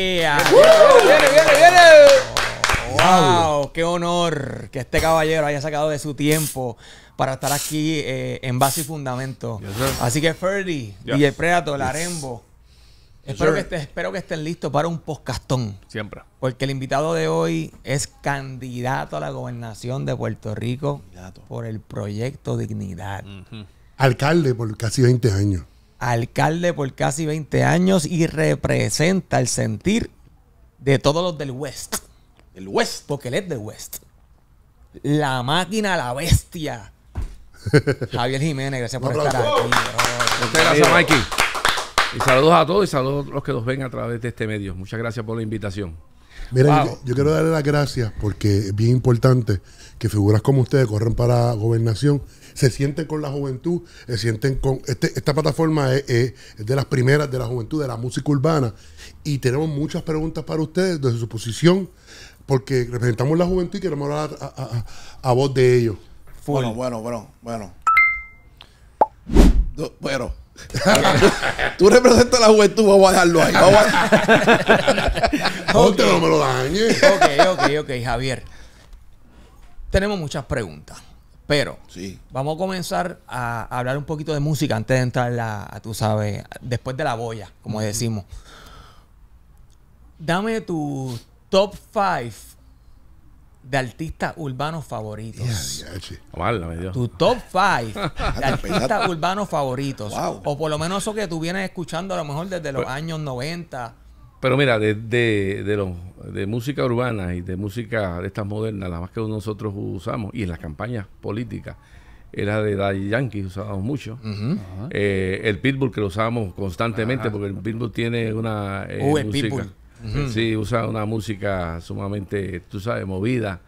viene, viene! ¡Wow! ¡Qué honor que este caballero haya sacado de su tiempo para estar aquí eh, en base y fundamento! Así que Ferdy, y el Predato, Larembo, espero, que espero que estén listos para un postcastón. Siempre. Porque el invitado de hoy es candidato a la gobernación de Puerto Rico por el proyecto Dignidad. Alcalde por casi 20 años alcalde por casi 20 años y representa el sentir de todos los del West. el West. Porque él es del West. La máquina, la bestia. Javier Jiménez, gracias por estar aquí. Muchas gracias, Mikey. Y saludos a todos y saludos a los que nos ven a través de este medio. Muchas gracias por la invitación. Mira, yo, quiero darle las gracias porque es bien importante que figuras como ustedes corran para gobernación se sienten con la juventud, se sienten con... Este, esta plataforma es, de las primeras de la juventud, de la música urbana, y tenemos muchas preguntas para ustedes desde su posición, porque representamos la juventud y queremos hablar a, voz de ellos. Bueno, bueno, bueno, bueno. Bueno. Tú representas la juventud, vamos a dejarlo ahí. Vamos a... no me lo dañes. Ok, ok, ok, Javier. Tenemos muchas preguntas. Pero vamos a comenzar a hablar un poquito de música antes de entrar la, a, tú sabes, después de la boya, como decimos. Dame tu top five de artistas urbanos favoritos. Tu top 5 de artistas urbanos favoritos. O por lo menos eso que tú vienes escuchando a lo mejor desde los pues, años 90. Pero mira, de, de, de música urbana y de música de estas modernas, la más que nosotros usamos, y en las campañas políticas, era de Daddy Yankee, usábamos mucho. Eh, el Pitbull que lo usábamos constantemente, porque el Pitbull tiene una eh, uh, música. Sí, usa una música sumamente, tú sabes, movida.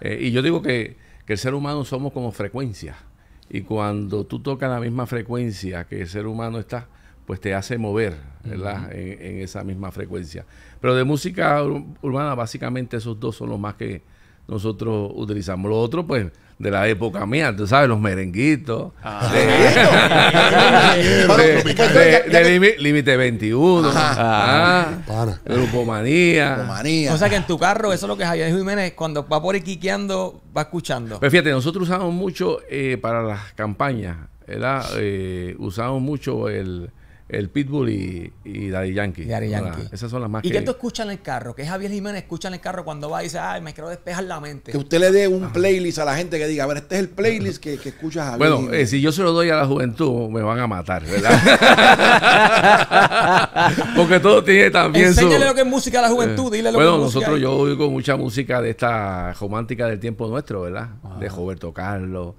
Eh, y yo digo que, que, el ser humano somos como frecuencias. Y cuando tú tocas la misma frecuencia que el ser humano está, pues te hace mover, en, esa misma frecuencia. Pero de música urbana, básicamente esos dos son los más que nosotros utilizamos. Lo otro, pues, de la época mía, tú sabes, los merenguitos. de, Límite 21. Ah, Grupomanía. O sea que en tu carro, eso es lo que Javier Jiménez, cuando va por quiqueando, va escuchando. Pero pues fíjate, nosotros usamos mucho eh, para las campañas, ¿verdad? Eh, usamos mucho el el Pitbull y, y Daddy Yankee. esas son las más ¿Y que... qué tú escuchas en el carro? que Javier Jiménez escucha en el carro cuando va y dice, ay, me quiero despejar la mente? Que usted le dé un playlist a la gente que diga, a ver, este es el playlist que, que escucha Javier. Bueno, eh, si yo se lo doy a la juventud, me van a matar, ¿verdad? Porque todo tiene también Enséñale lo que es música a la juventud, eh, dile lo bueno, que Bueno, nosotros yo oigo mucha música de esta romántica del tiempo nuestro, ¿verdad? De ah. Roberto Carlos,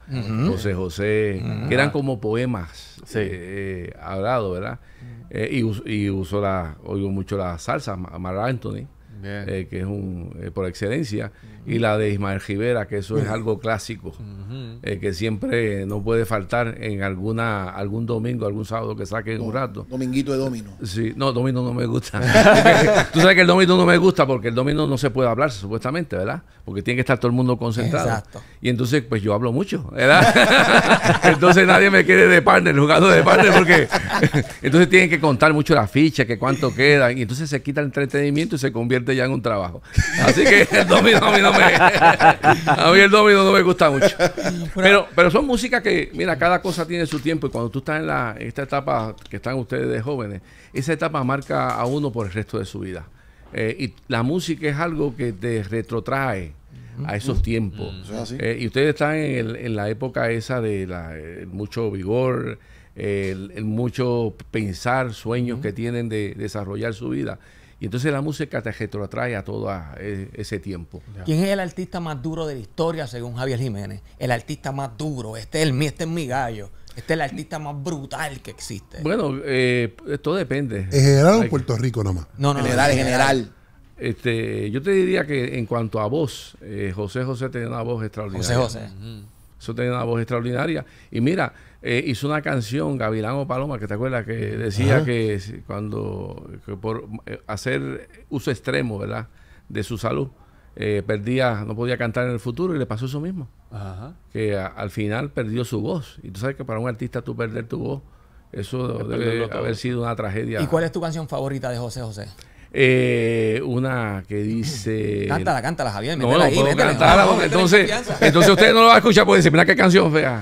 José José, que eran como poemas eh, hablados, ¿verdad? Eh, y, y, uso la, oigo mucho la salsa, Mar Anthony, eh, que es un eh, por excelencia y la de Ismael Rivera, que eso es algo clásico, eh, que siempre no puede faltar en alguna algún domingo, algún sábado que saquen un rato. Dominguito de domino. Sí, no, domino no me gusta. Tú sabes que el domino no me gusta porque el domino no se puede hablar, supuestamente, ¿verdad? Porque tiene que estar todo el mundo concentrado. Exacto. Y entonces, pues yo hablo mucho, ¿verdad? entonces nadie me quiere de partner, jugando de partner, porque entonces tienen que contar mucho la ficha, que cuánto quedan y entonces se quita el entretenimiento y se convierte ya en un trabajo. Así que el domino a mí el domino no me gusta mucho. Pero, pero son músicas que, mira, cada cosa tiene su tiempo y cuando tú estás en la, esta etapa que están ustedes de jóvenes, esa etapa marca a uno por el resto de su vida. Eh, y la música es algo que te retrotrae a esos tiempos. Mm. Eh, y ustedes están en, el, en, la época esa de la, eh, mucho vigor, mucho pensar, sueños que tienen de desarrollar su vida. Y entonces la música te retrotrae a todo e, ese tiempo. ¿Quién es el artista más duro de la historia, según Javier Jiménez? El artista más duro. Este es, este es mi gallo. Este es el artista más brutal que existe. Bueno, eh, esto todo depende. ¿En general o en Puerto Rico nomás? No, no, general, en general. Este, yo te diría que en cuanto a voz, eh, José José tenía una voz extraordinaria. José José. Eso tenía una voz extraordinaria. Y mira, eh, hizo una canción, Gavilán o Paloma, que te acuerdas, que decía que cuando, por eh, hacer uso extremo, ¿verdad?, de su salud, eh, perdía, no podía cantar en el futuro y le pasó eso mismo. Ajá. Que al final perdió su voz. Y tú sabes que para un artista tú perder tu voz, eso debe haber sido una tragedia. ¿Y cuál es tu canción favorita de José José? Eh, una que dice. Cántala, cántala, Javier. No, entonces, entonces usted no lo va a escuchar porque dice, mira qué canción fea.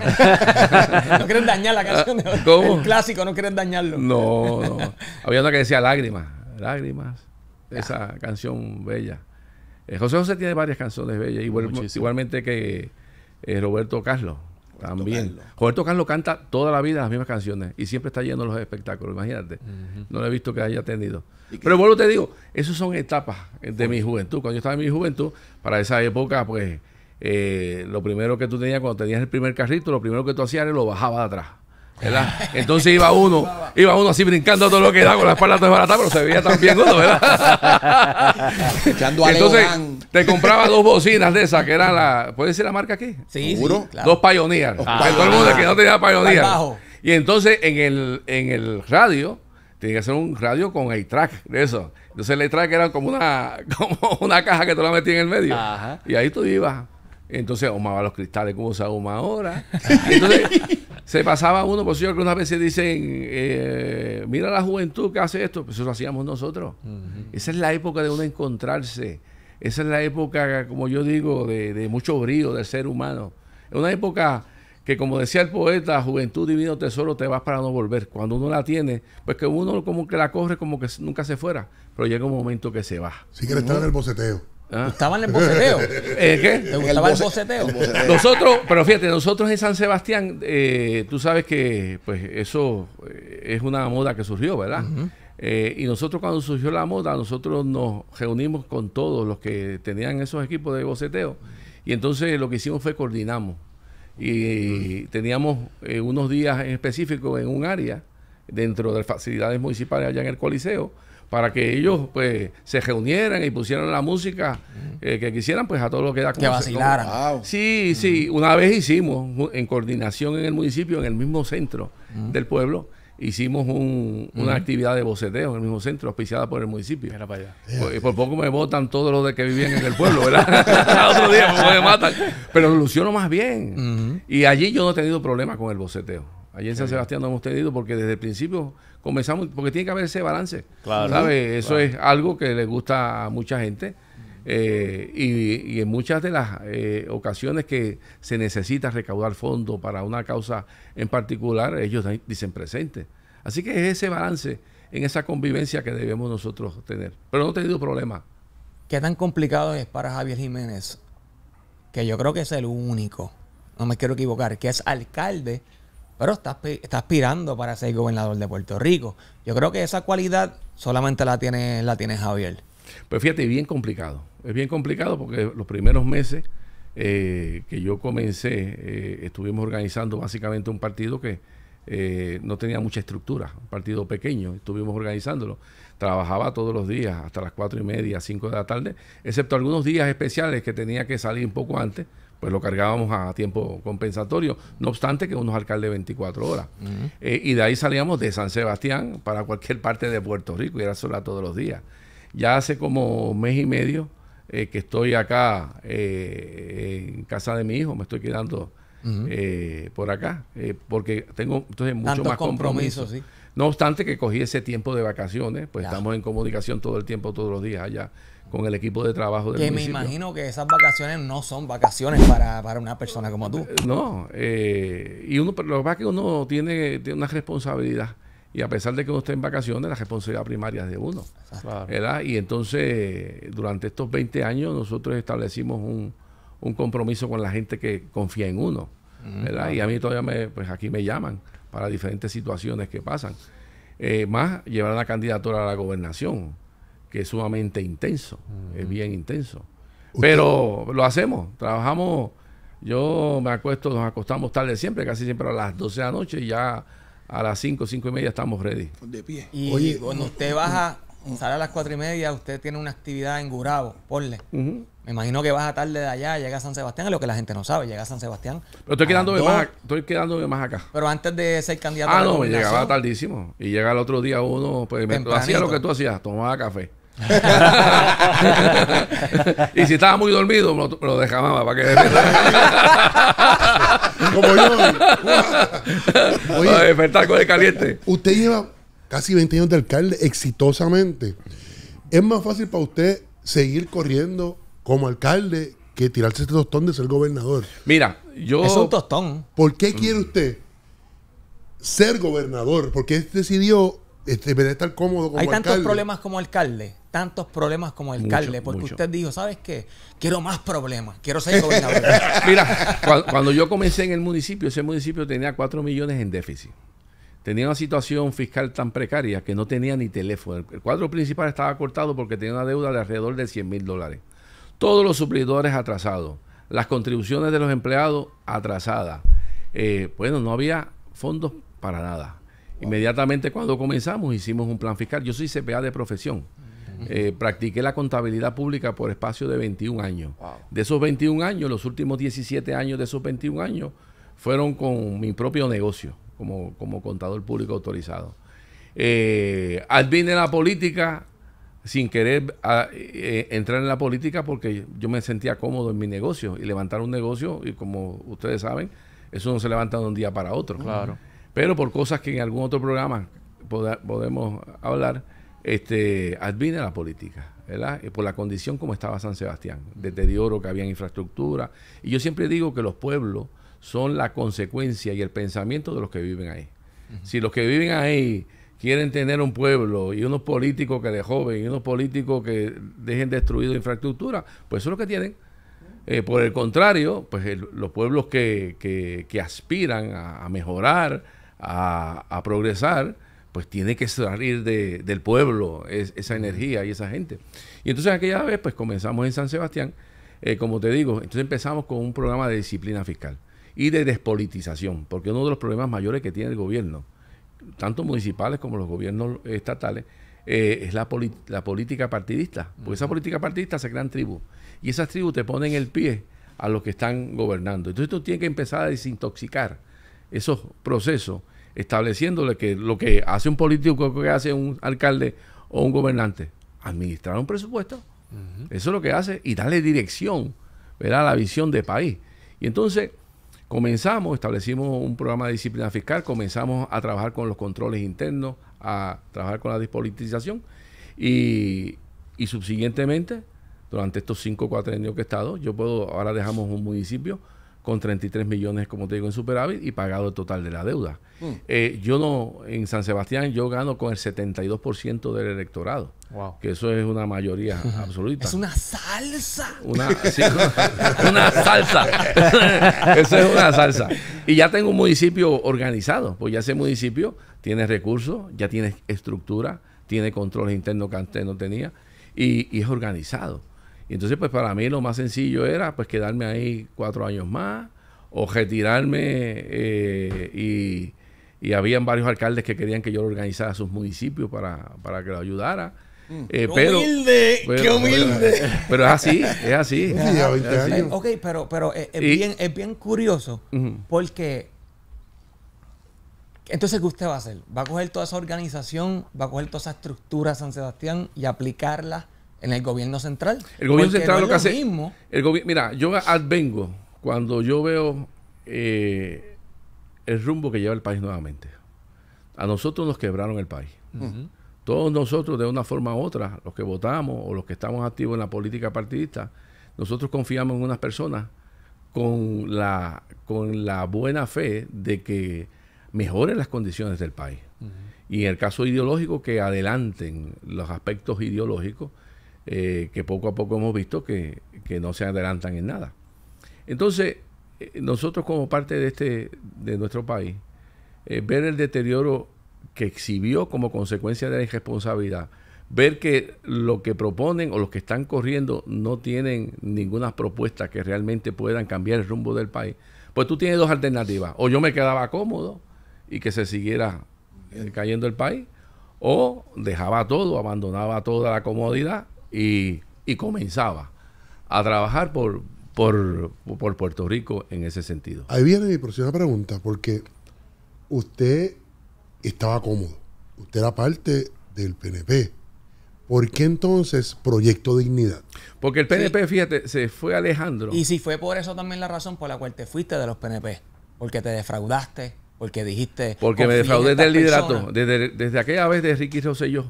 no quieren dañar la canción. es ah, El clásico, no quieren dañarlo. No, no. Había una que decía lágrimas. Lágrimas. Esa canción bella. Eh, José José tiene varias canciones bellas, igualmente que eh, Roberto Carlos. También. Roberto Carlos canta toda la vida las mismas canciones y siempre está yendo a los espectáculos, imagínate. No lo he visto que haya tenido. Pero vuelvo te digo, esas son etapas de mi juventud. Cuando yo estaba en mi juventud, para esa época, pues eh, lo primero que tú tenías cuando tenías el primer carrito, lo primero que tú hacías era lo bajaba de atrás. Entonces iba uno, iba uno así brincando todo lo que da con la espalda barata pero se veía tan bien uno, ¿verdad? Echando Entonces te compraba dos bocinas de esas, que era la, ¿puedes decir la marca aquí? Sí, Dos Pioneer. todo el mundo que no tenía Pioneer. Y entonces en el, en el radio, tenía que hacer un radio con el track de eso. Entonces el track era como una, como una caja que tú la metías en el medio. Y ahí tú ibas. Entonces ahumaba los cristales como se ahuma ahora. Entonces se pasaba uno, por que una vez veces dicen, eh, mira la juventud que hace esto, pues eso lo hacíamos nosotros. Esa es la época de uno encontrarse, esa es la época, como yo digo, de, mucho brío del ser humano. Es una época que, como decía el poeta, juventud, divino tesoro, te vas para no volver. Cuando uno la tiene, pues que uno como que la corre como que nunca se fuera, pero llega un momento que se va. Si que estar en el boceteo. Estaban ah. en el boceteo. ¿Qué? ¿Te gustaba el, boceteo? Nosotros, pero fíjate, nosotros en San Sebastián, eh, tú sabes que pues eso eh, es una moda que surgió, ¿verdad? Eh, y nosotros cuando surgió la moda, nosotros nos reunimos con todos los que tenían esos equipos de boceteo. Y entonces lo que hicimos fue coordinamos. Y teníamos unos días en específico en un área dentro de las facilidades municipales allá en el Coliseo para que ellos pues se reunieran y pusieran la música eh, que quisieran pues a todo lo que da que vacilaran sí sí una vez hicimos en coordinación en el municipio en el mismo centro del pueblo hicimos un, una actividad de boceteo en el mismo centro auspiciada por el municipio Era para allá. Pues, y por poco me votan todos los de que vivían en el pueblo verdad otro día me matan pero lo ilusiono más bien y allí yo no he tenido problemas con el boceteo Allí en San Sebastián no hemos tenido porque desde el principio comenzamos, porque tiene que haber ese balance. ¿sabe? Eso es algo que le gusta a mucha gente. Eh, y, en muchas de las eh, ocasiones que se necesita recaudar fondos para una causa en particular, ellos dicen presente. Así que es ese balance en esa convivencia que debemos nosotros tener. Pero no he tenido problema. ¿Qué tan complicado es para Javier Jiménez? Que yo creo que es el único, no me quiero equivocar, que es alcalde pero está, aspirando para ser gobernador de Puerto Rico. Yo creo que esa cualidad solamente la tiene, la tiene Javier. Pues fíjate, es bien complicado. Es bien complicado porque los primeros meses eh, que yo comencé, eh, estuvimos organizando básicamente un partido que eh, no tenía mucha estructura, un partido pequeño, estuvimos organizándolo. Trabajaba todos los días hasta las cuatro y media, cinco de la tarde, excepto algunos días especiales que tenía que salir un poco antes pues lo cargábamos a tiempo compensatorio, no obstante que unos alcaldes 24 horas. Eh, y de ahí salíamos de San Sebastián para cualquier parte de Puerto Rico y era sola todos los días. Ya hace como mes y medio eh, que estoy acá eh, en casa de mi hijo, me estoy quedando por acá, porque tengo entonces mucho más compromiso. No obstante que cogí ese tiempo de vacaciones, pues estamos en comunicación todo el tiempo, todos los días allá con el equipo de trabajo del Que me imagino que esas vacaciones no son vacaciones para, para una persona como tú. Eh, no, eh, y uno, lo que pasa es que uno tiene, tiene, una responsabilidad. Y a pesar de que uno esté en vacaciones, la responsabilidad primaria es de uno. Y entonces, durante estos 20 años, nosotros establecimos un, compromiso con la gente que confía en uno. Mm, y a mí todavía, me, pues aquí me llaman para diferentes situaciones que pasan. Eh, más llevar la candidatura a la gobernación que es sumamente intenso, es bien intenso. Pero lo hacemos, trabajamos, yo me acuesto, nos acostamos tarde siempre, casi siempre a las 12 de la noche y ya a las 5, 5 y media estamos ready. De pie. Y cuando usted baja, sale a las 4 y media, usted tiene una actividad en Gurabo, ponle. Me imagino que baja tarde de allá, llega a San Sebastián, es lo que la gente no sabe, llega a San Sebastián. Pero estoy quedándome, más, estoy quedándome más acá. Pero antes de ser candidato ah, no, me llegaba tardísimo. Y llega el otro día uno, pues me, hacía lo que tú hacías, tomaba café. y si estaba muy dormido, lo, dejaba para que Como yo. Oye, despertar con el caliente. Usted lleva casi 20 años de alcalde exitosamente. Es más fácil para usted seguir corriendo como alcalde que tirarse este tostón de ser gobernador. Mira, yo. Es un tostón. ¿Por qué mm. quiere usted ser gobernador? ¿por qué decidió este, estar cómodo como Hay tantos problemas como alcalde tantos problemas como alcalde, porque usted dijo, ¿sabes qué? Quiero más problemas, quiero ser gobernador. Mira, cuando, yo comencé en el municipio, ese municipio tenía 4 millones en déficit. Tenía una situación fiscal tan precaria que no tenía ni teléfono. El cuadro principal estaba cortado porque tenía una deuda de alrededor de 100 mil dólares. Todos los suplidores atrasados, las contribuciones de los empleados atrasadas. Eh, bueno, no había fondos para nada. Inmediatamente cuando comenzamos hicimos un plan fiscal. Yo soy CPA de profesión. Eh, practiqué la contabilidad pública por espacio de 21 años. De esos 21 años, los últimos 17 años de esos 21 años fueron con mi propio negocio como, como contador público autorizado. Eh, a la política sin querer ah, eh, entrar en la política porque yo me sentía cómodo en mi negocio y levantar un negocio, y como ustedes saben, eso no se levanta de un día para otro. Claro. Pero por cosas que en algún otro programa podemos hablar, este, adviene la política, eh, Por la condición como estaba San Sebastián, deterioro que había en infraestructura. Y yo siempre digo que los pueblos son la consecuencia y el pensamiento de los que viven ahí. Si los que viven ahí quieren tener un pueblo y unos políticos que le joven y unos políticos que dejen destruido infraestructura, pues eso es lo que tienen. Eh, por el contrario, pues los pueblos que, aspiran a, mejorar, a progresar, pues tiene que salir del pueblo esa energía y esa gente. Y entonces aquella vez, pues comenzamos en San Sebastián, eh, como te digo, entonces empezamos con un programa de disciplina fiscal y de despolitización, porque uno de los problemas mayores que tiene el gobierno, tanto municipales como los gobiernos estatales, eh, es la, la, política partidista. Porque esa política partidista se crean tribus. Y esas tribus te ponen el pie a los que están gobernando. Entonces tú tienes que empezar a desintoxicar esos procesos estableciéndole que lo que hace un político, lo que hace un alcalde o un gobernante, administrar un presupuesto. Eso es lo que hace y darle dirección, a La visión de país. Y entonces comenzamos, establecimos un programa de disciplina fiscal, comenzamos a trabajar con los controles internos, a trabajar con la despolitización y, subsiguientemente, durante estos cinco cuatro años que he estado, yo puedo, ahora dejamos un municipio, con 33 millones, como te digo, en superávit y pagado el total de la deuda. Mm. Eh, yo no, en San Sebastián yo gano con el 72% del electorado. Wow. Que eso es una mayoría absoluta. Es una salsa. Una, salsa. eso es una salsa. Y ya tengo un municipio organizado, pues ya ese municipio tiene recursos, ya tiene estructura, tiene controles internos que antes no tenía y es organizado. Y entonces, pues para mí lo más sencillo era pues quedarme ahí cuatro años más o retirarme eh, y, y, habían varios alcaldes que querían que yo lo organizara sus municipios para, que lo ayudara. Mm. Eh, ¡Qué pero, humilde! ¡Qué humilde! Pero, es así, es así. Ok, pero, pero eh, es, bien, es bien curioso porque entonces, ¿qué usted va a hacer? ¿Va a coger toda esa organización, va a coger toda esa estructura San Sebastián y aplicarla en el gobierno central. El gobierno central lo que hace. mira, yo advengo cuando yo veo eh, el rumbo que lleva el país nuevamente. A nosotros nos quebraron el país. Todos nosotros, de una forma u otra, los que votamos o los que estamos activos en la política partidista, nosotros confiamos en unas personas con la, con la buena fe de que mejoren las condiciones del país. Y en el caso ideológico, que adelanten los aspectos ideológicos eh, que poco a poco hemos visto que, no se adelantan en nada. Entonces, eh, nosotros como parte de, este, de nuestro país, eh, ver el deterioro que exhibió como consecuencia de la irresponsabilidad, ver que lo que proponen o los que están corriendo no tienen ninguna propuesta que realmente puedan cambiar el rumbo del país, pues tú tienes dos alternativas. O yo me quedaba cómodo y que se siguiera cayendo el país, o dejaba todo, abandonaba toda la comodidad y, comenzaba a trabajar por, por, Puerto Rico en ese sentido. Ahí viene mi próxima pregunta, porque usted estaba cómodo, usted era parte del PNP. ¿Por qué entonces Proyecto Dignidad? Porque el PNP, fíjate, se fue Alejandro. Y si fue por eso también la razón por la cual te fuiste de los PNP, porque te defraudaste, porque dijiste... Porque me defraudé del liderato, desde, desde aquella vez de Ricky Rosselló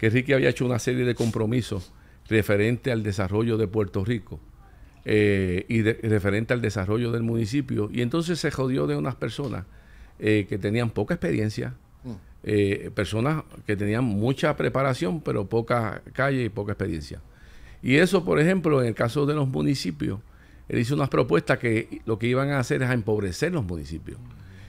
que Ricky había hecho una serie de compromisos referente al desarrollo de Puerto Rico eh, y referente al desarrollo del municipio. Y entonces se jodió de unas personas eh, que tenían poca experiencia, mm. eh, personas que tenían mucha preparación, pero poca calle y poca experiencia. Y eso, por ejemplo, en el caso de los municipios, él hizo unas propuestas que lo que iban a hacer es a empobrecer los municipios.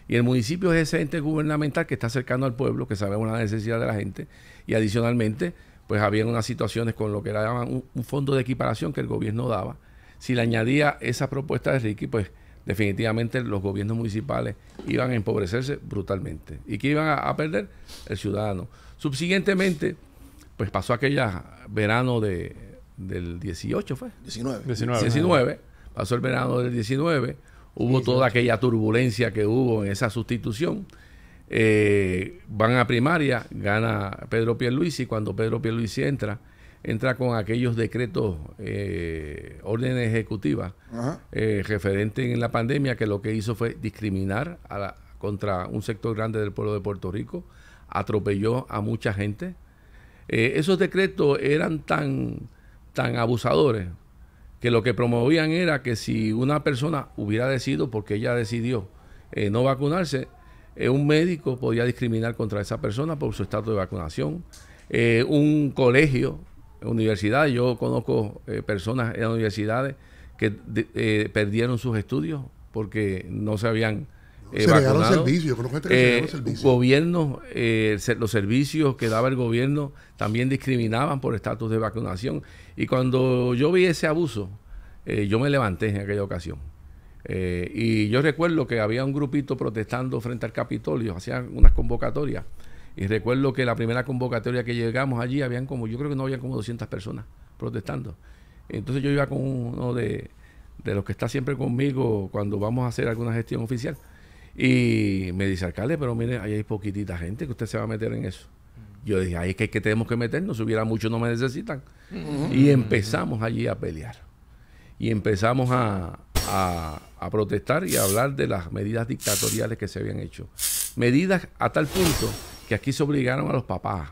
Y el municipio es ese ente gubernamental que está cercano al pueblo, que sabe una necesidad de la gente, y adicionalmente, pues había unas situaciones con lo que era un, un, fondo de equiparación que el gobierno daba. Si le añadía esa propuesta de Ricky, pues definitivamente los gobiernos municipales iban a empobrecerse brutalmente. ¿Y qué iban a, perder? El ciudadano. Subsiguientemente, pues pasó aquella verano del 18, ¿fue? 19. 19. Pasó el verano del 19. Hubo toda aquella turbulencia que hubo en esa sustitución. Eh, van a primaria, gana Pedro Pierluisi. Cuando Pedro Pierluisi entra, entra con aquellos decretos, órdenes eh, ejecutivas eh, referentes en la pandemia, que lo que hizo fue discriminar contra un sector grande del pueblo de Puerto Rico, atropelló a mucha gente. esos decretos eran tan, tan abusadores que lo que promovían era que si una persona hubiera decidido, porque ella decidió no vacunarse, eh, un médico podía discriminar contra esa persona por su estatus de vacunación. Eh, un colegio, universidad, yo conozco eh, personas en universidades que perdieron sus estudios porque no se habían se vacunado. Servicios, se los servicios que daba el gobierno también discriminaban por estatus de vacunación. Y cuando yo vi ese abuso, yo me levanté en aquella ocasión. Eh, y yo recuerdo que había un grupito protestando frente al Capitolio, hacían unas convocatorias. Y recuerdo que la primera convocatoria que llegamos allí, habían como, yo creo que no había como 200 personas protestando. Entonces yo iba con uno de, los que está siempre conmigo cuando vamos a hacer alguna gestión oficial. Y me dice, alcalde, pero mire, ahí hay poquitita gente que usted se va a meter en eso. Yo dije, ahí es que, tenemos que meternos, si hubiera mucho no me necesitan. Y empezamos allí a pelear. Y empezamos a, a, protestar y a hablar de las medidas dictatoriales que se habían hecho. Medidas a tal punto que aquí se obligaron a los papás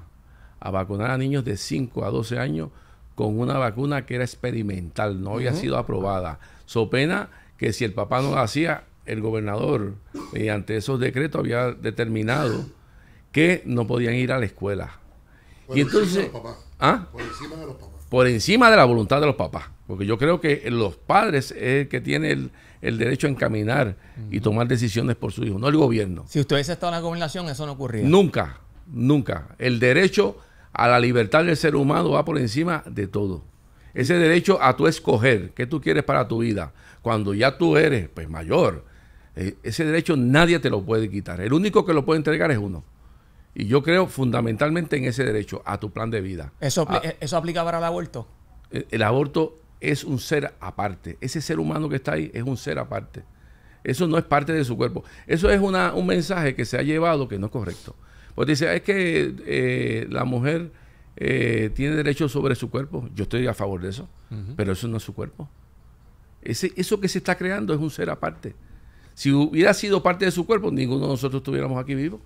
a vacunar a niños de 5 a 12 años con una vacuna que era experimental, no había sido aprobada. So pena que si el papá no lo hacía, el gobernador, mediante esos decretos, había determinado que no podían ir a la escuela. Por y entonces. De los papás. ¿Ah? Por encima de los papás por encima de la voluntad de los papás. Porque yo creo que los padres es el que tiene el, derecho a encaminar y tomar decisiones por su hijo, no el gobierno. Si ustedes hubiese estado en la gobernación, eso no ocurría. Nunca, nunca. El derecho a la libertad del ser humano va por encima de todo. Ese derecho a tú escoger qué tú quieres para tu vida, cuando ya tú eres pues mayor, eh, ese derecho nadie te lo puede quitar. El único que lo puede entregar es uno. Y yo creo fundamentalmente en ese derecho a tu plan de vida. ¿Eso, ah. eh, ¿eso aplica para el aborto? Eh, el, aborto es un ser aparte. Ese ser humano que está ahí es un ser aparte. Eso no es parte de su cuerpo. Eso es una, un mensaje que se ha llevado que no es correcto. Porque dice, ah, es que eh, la mujer tiene derecho sobre su cuerpo. Yo estoy a favor de eso, pero eso no es su cuerpo. Ese, eso que se está creando es un ser aparte. Si hubiera sido parte de su cuerpo, ninguno de nosotros estuviéramos aquí vivos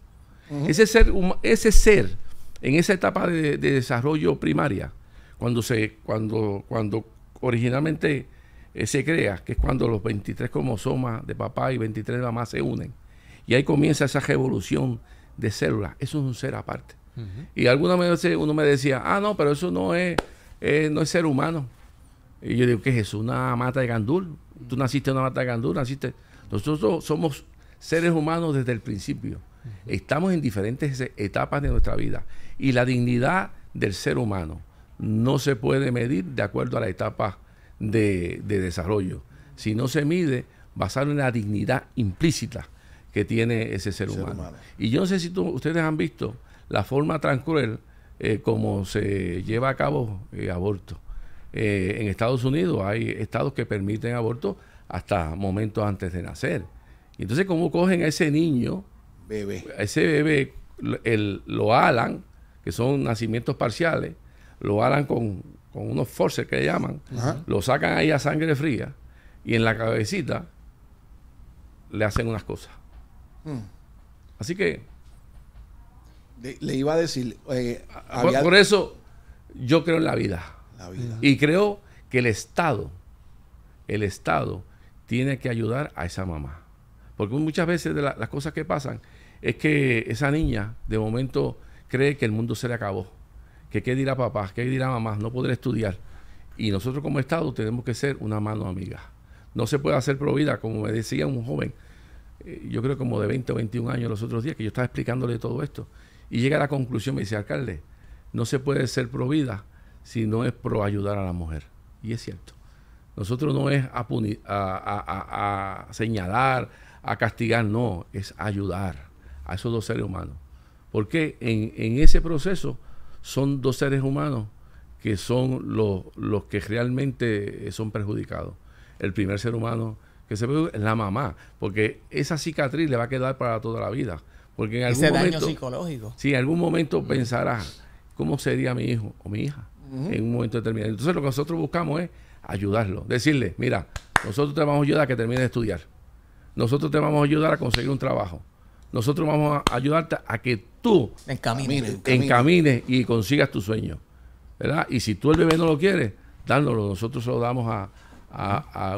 ese, ser, ese ser, en esa etapa de, desarrollo primaria, cuando, se, cuando, cuando originalmente eh, se crea, que es cuando los 23 cromosomas de papá y 23 de mamá se unen, y ahí comienza esa revolución de células, eso es un ser aparte. Y alguna vez uno me decía, ah, no, pero eso no es, eh, no es ser humano. Y yo digo, ¿qué es eso? ¿Una mata de gandul? ¿Tú naciste en una mata de gandul? ¿Naciste? Nosotros somos seres humanos desde el principio. Estamos en diferentes etapas de nuestra vida y la dignidad del ser humano no se puede medir de acuerdo a la etapa de, desarrollo, Si no se mide basado en la dignidad implícita que tiene ese ser, humano. Y yo no sé si ustedes han visto la forma tan cruel eh, como se lleva a cabo eh, aborto. Eh, en Estados Unidos hay estados que permiten aborto hasta momentos antes de nacer. Y entonces, ¿cómo cogen a ese niño ese bebé lo alan, que son nacimientos parciales, lo alan con, unos forces que le llaman, lo sacan ahí a sangre fría y en la cabecita le hacen unas cosas. Hmm. Así que... Le, iba a decir... Eh, por, eso yo creo en la vida. Y creo que el Estado, el Estado tiene que ayudar a esa mamá. Porque muchas veces las cosas que pasan es que esa niña de momento cree que el mundo se le acabó, que qué dirá papá, qué dirá mamá, no poder estudiar. Y nosotros como Estado tenemos que ser una mano amiga. No se puede hacer prohibida, como me decía un joven, eh, yo creo como de 20 o 21 años los otros días, que yo estaba explicándole todo esto. Y llega a la conclusión, me dice, alcalde, no se puede ser prohibida si no es pro ayudar a la mujer. Y es cierto. Nosotros no es a, a señalar, a castigar, no, es ayudar a esos dos seres humanos. Porque en, ese proceso son dos seres humanos que son los, los que realmente eh, son perjudicados. El primer ser humano que se perjudica es la mamá, porque esa cicatriz le va a quedar para toda la vida. Porque en algún momento, daño psicológico. Sí, en algún momento pensarás, pensará cómo sería mi hijo o mi hija en un momento determinado. Entonces lo que nosotros buscamos es ayudarlo, decirle, mira, nosotros te vamos a ayudar a que termine de estudiar. Nosotros te vamos a ayudar a conseguir un trabajo nosotros vamos a ayudarte a que tú encamines, y consigas tu sueño. ¿verdad? Y si tú el bebé no lo quieres, dándolo, nosotros lo damos a,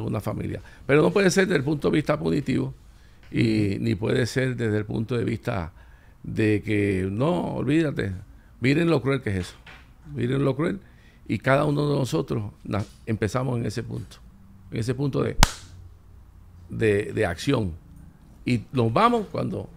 una familia. Pero no puede ser desde el punto de vista punitivo y ni puede ser desde el punto de vista de que, no, olvídate, miren lo cruel que es eso, miren lo cruel. Y cada uno de nosotros empezamos en ese punto, en ese punto de, de, de acción. Y nos vamos cuando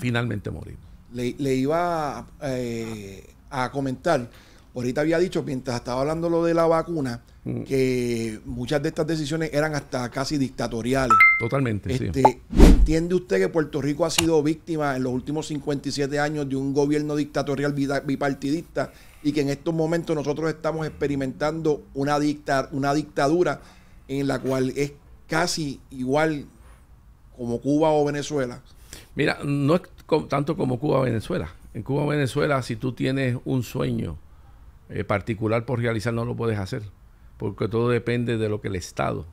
finalmente morir. Le, iba eh, a comentar, ahorita había dicho, mientras estaba hablando lo de la vacuna, mm. que muchas de estas decisiones eran hasta casi dictatoriales. Totalmente, sí. Este, ¿Entiende usted que Puerto Rico ha sido víctima en los últimos 57 años de un gobierno dictatorial bipartidista y que en estos momentos nosotros estamos experimentando una, dicta, una dictadura en la cual es casi igual como Cuba o Venezuela? Mira, no es tanto como Cuba-Venezuela. En Cuba-Venezuela, si tú tienes un sueño eh, particular por realizar, no lo puedes hacer, porque todo depende de lo que el Estado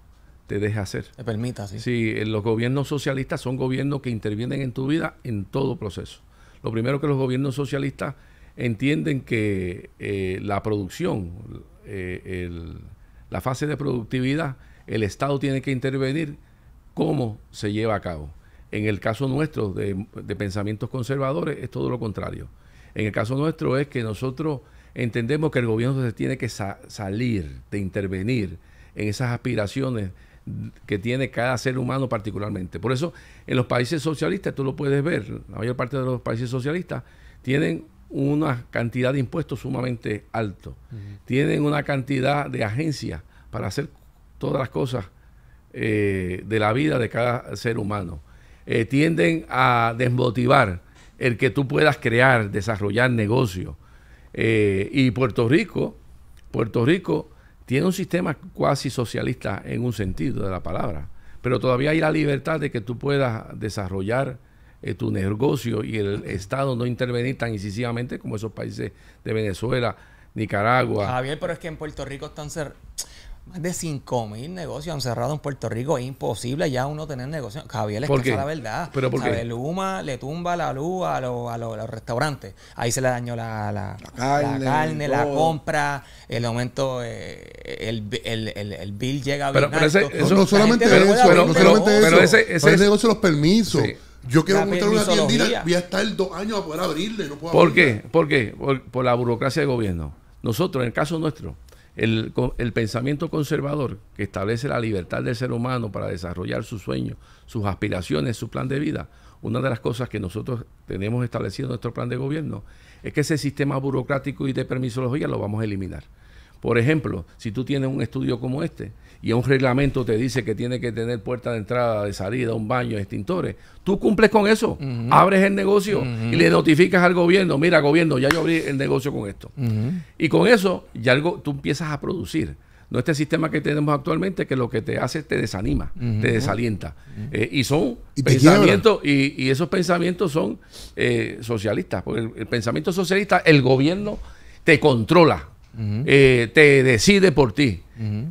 te deje hacer. Te permita, sí. Sí, eh, los gobiernos socialistas son gobiernos que intervienen en tu vida en todo proceso. Lo primero que los gobiernos socialistas entienden que eh, la producción, la fase de productividad, el Estado tiene que intervenir cómo se lleva a cabo. En el caso nuestro de, pensamientos conservadores es todo lo contrario. En el caso nuestro es que nosotros entendemos que el gobierno se tiene que salir, de intervenir en esas aspiraciones que tiene cada ser humano particularmente. Por eso en los países socialistas, tú lo puedes ver, la mayor parte de los países socialistas tienen una cantidad de impuestos sumamente alto, tienen una cantidad de agencias para hacer todas las cosas eh, de la vida de cada ser humano eh, tienden a desmotivar el que tú puedas crear, desarrollar negocios. Eh, y Puerto Rico, Puerto Rico tiene un sistema cuasi socialista en un sentido de la palabra, pero todavía hay la libertad de que tú puedas desarrollar eh, tu negocio y el Estado no intervenir tan incisivamente como esos países de Venezuela, Nicaragua. Javier, pero es que en Puerto Rico están cerrados más de 5.000 negocios han cerrado en Puerto Rico. Es imposible ya uno tener negocios. Javier es la verdad. ¿Pero por Luma le tumba la luz a, los a, los restaurantes. Ahí se le dañó la, la, carne, la, compra, el aumento, eh, el, el, el, bill llega a bien pero eso no solamente eso, pero, no solamente Ese, ese, ese, negocio los permisos. Yo quiero montar una tiendita, voy a estar dos años a poder abrirle. No puedo ¿Por qué? ¿Por qué? Por, por la burocracia del gobierno. Nosotros, en el caso nuestro, el, pensamiento conservador que establece la libertad del ser humano para desarrollar sus sueños, sus aspiraciones, su plan de vida, una de las cosas que nosotros tenemos establecido en nuestro plan de gobierno es que ese sistema burocrático y de permisología lo vamos a eliminar. Por ejemplo, si tú tienes un estudio como este y un reglamento te dice que tiene que tener puerta de entrada, de salida, un baño, extintores, tú cumples con eso, abres el negocio y le notificas al gobierno, mira gobierno, ya yo abrí el negocio con esto. Y con eso ya algo, tú empiezas a producir. No este sistema que tenemos actualmente que lo que te hace es te desanima, te desalienta. Eh, y son pensamientos, y, esos pensamientos son eh, socialistas, porque el pensamiento socialista, el gobierno te controla eh, te decide por ti.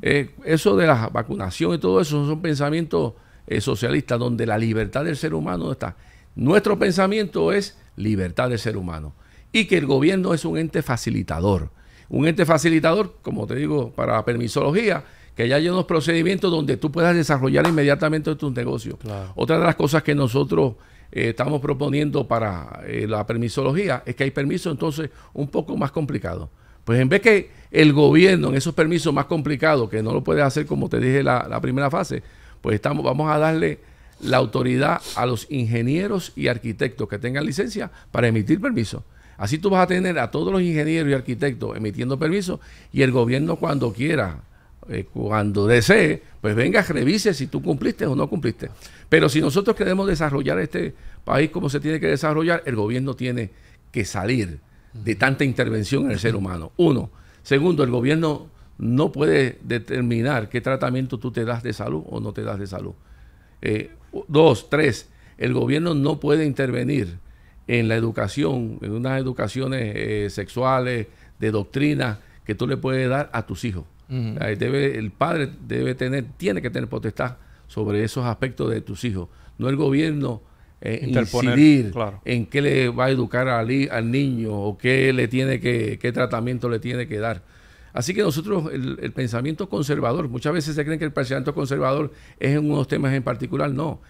Eh, eso de la vacunación y todo eso son pensamientos eh, socialistas donde la libertad del ser humano está. Nuestro pensamiento es libertad del ser humano y que el gobierno es un ente facilitador. Un ente facilitador, como te digo, para la permisología, que ya hay unos procedimientos donde tú puedas desarrollar inmediatamente tus negocios. Otra de las cosas que nosotros estamos proponiendo para la permisología es que hay permisos entonces un poco más complicado. Pues en vez que el gobierno en esos permisos más complicados, que no lo puedes hacer como te dije la, primera fase, pues vamos a darle la autoridad a los ingenieros y arquitectos que tengan licencia para emitir permisos. Así tú vas a tener a todos los ingenieros y arquitectos emitiendo permisos y el gobierno cuando quiera, eh, cuando desee, pues venga, revise si tú cumpliste o no cumpliste. Pero si nosotros queremos desarrollar este país como se tiene que desarrollar, el gobierno tiene que salir de tanta intervención en el ser humano. Uno. Segundo, el gobierno no puede determinar qué tratamiento tú te das de salud o no te das de salud. Eh, dos, tres, el gobierno no puede intervenir en la educación, en unas educaciones eh, sexuales, de doctrina que tú le puedes dar a tus hijos. el padre debe tener, tiene que tener potestad sobre esos aspectos de tus hijos. No el gobierno eh, en qué le va a educar al, niño o qué le tiene que, qué tratamiento le tiene que dar. Así que nosotros, el, pensamiento conservador, muchas veces se creen que el pensamiento conservador es en unos temas en particular, no.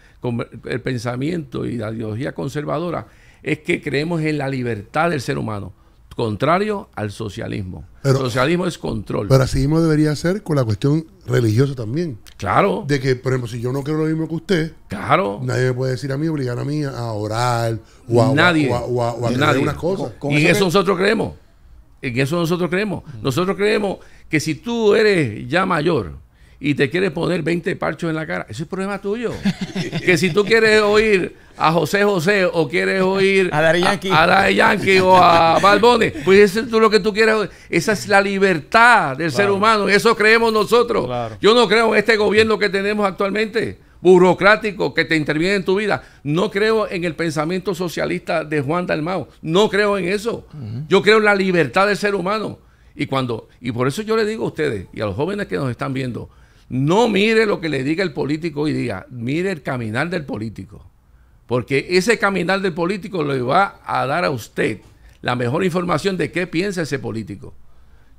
el pensamiento y la ideología conservadora es que creemos en la libertad del ser humano contrario al socialismo. el socialismo es control. Pero así mismo debería ser con la cuestión religiosa también. Claro. De que, por ejemplo, si yo no creo lo mismo que usted, claro. nadie me puede decir a mí, obligar a mí a orar o a, nadie, o a, cosas. y en eso nosotros creemos. En eso nosotros creemos. Nosotros creemos que si tú eres ya mayor, y te quieres poner 20 parchos en la cara. Ese es problema tuyo. que si tú quieres oír a José José o quieres oír a Daddy Yankee, o a Balbone, pues eso es lo que tú quieres oír. Esa es la libertad del ser humano. Eso creemos nosotros. Yo no creo en este gobierno que tenemos actualmente burocrático que te interviene en tu vida. No creo en el pensamiento socialista de Juan Dalmao. No creo en eso. Yo creo en la libertad del ser humano. Y cuando y por eso yo le digo a ustedes y a los jóvenes que nos están viendo, no mire lo que le diga el político hoy día, mire el caminar del político. Porque ese caminar del político le va a dar a usted la mejor información de qué piensa ese político.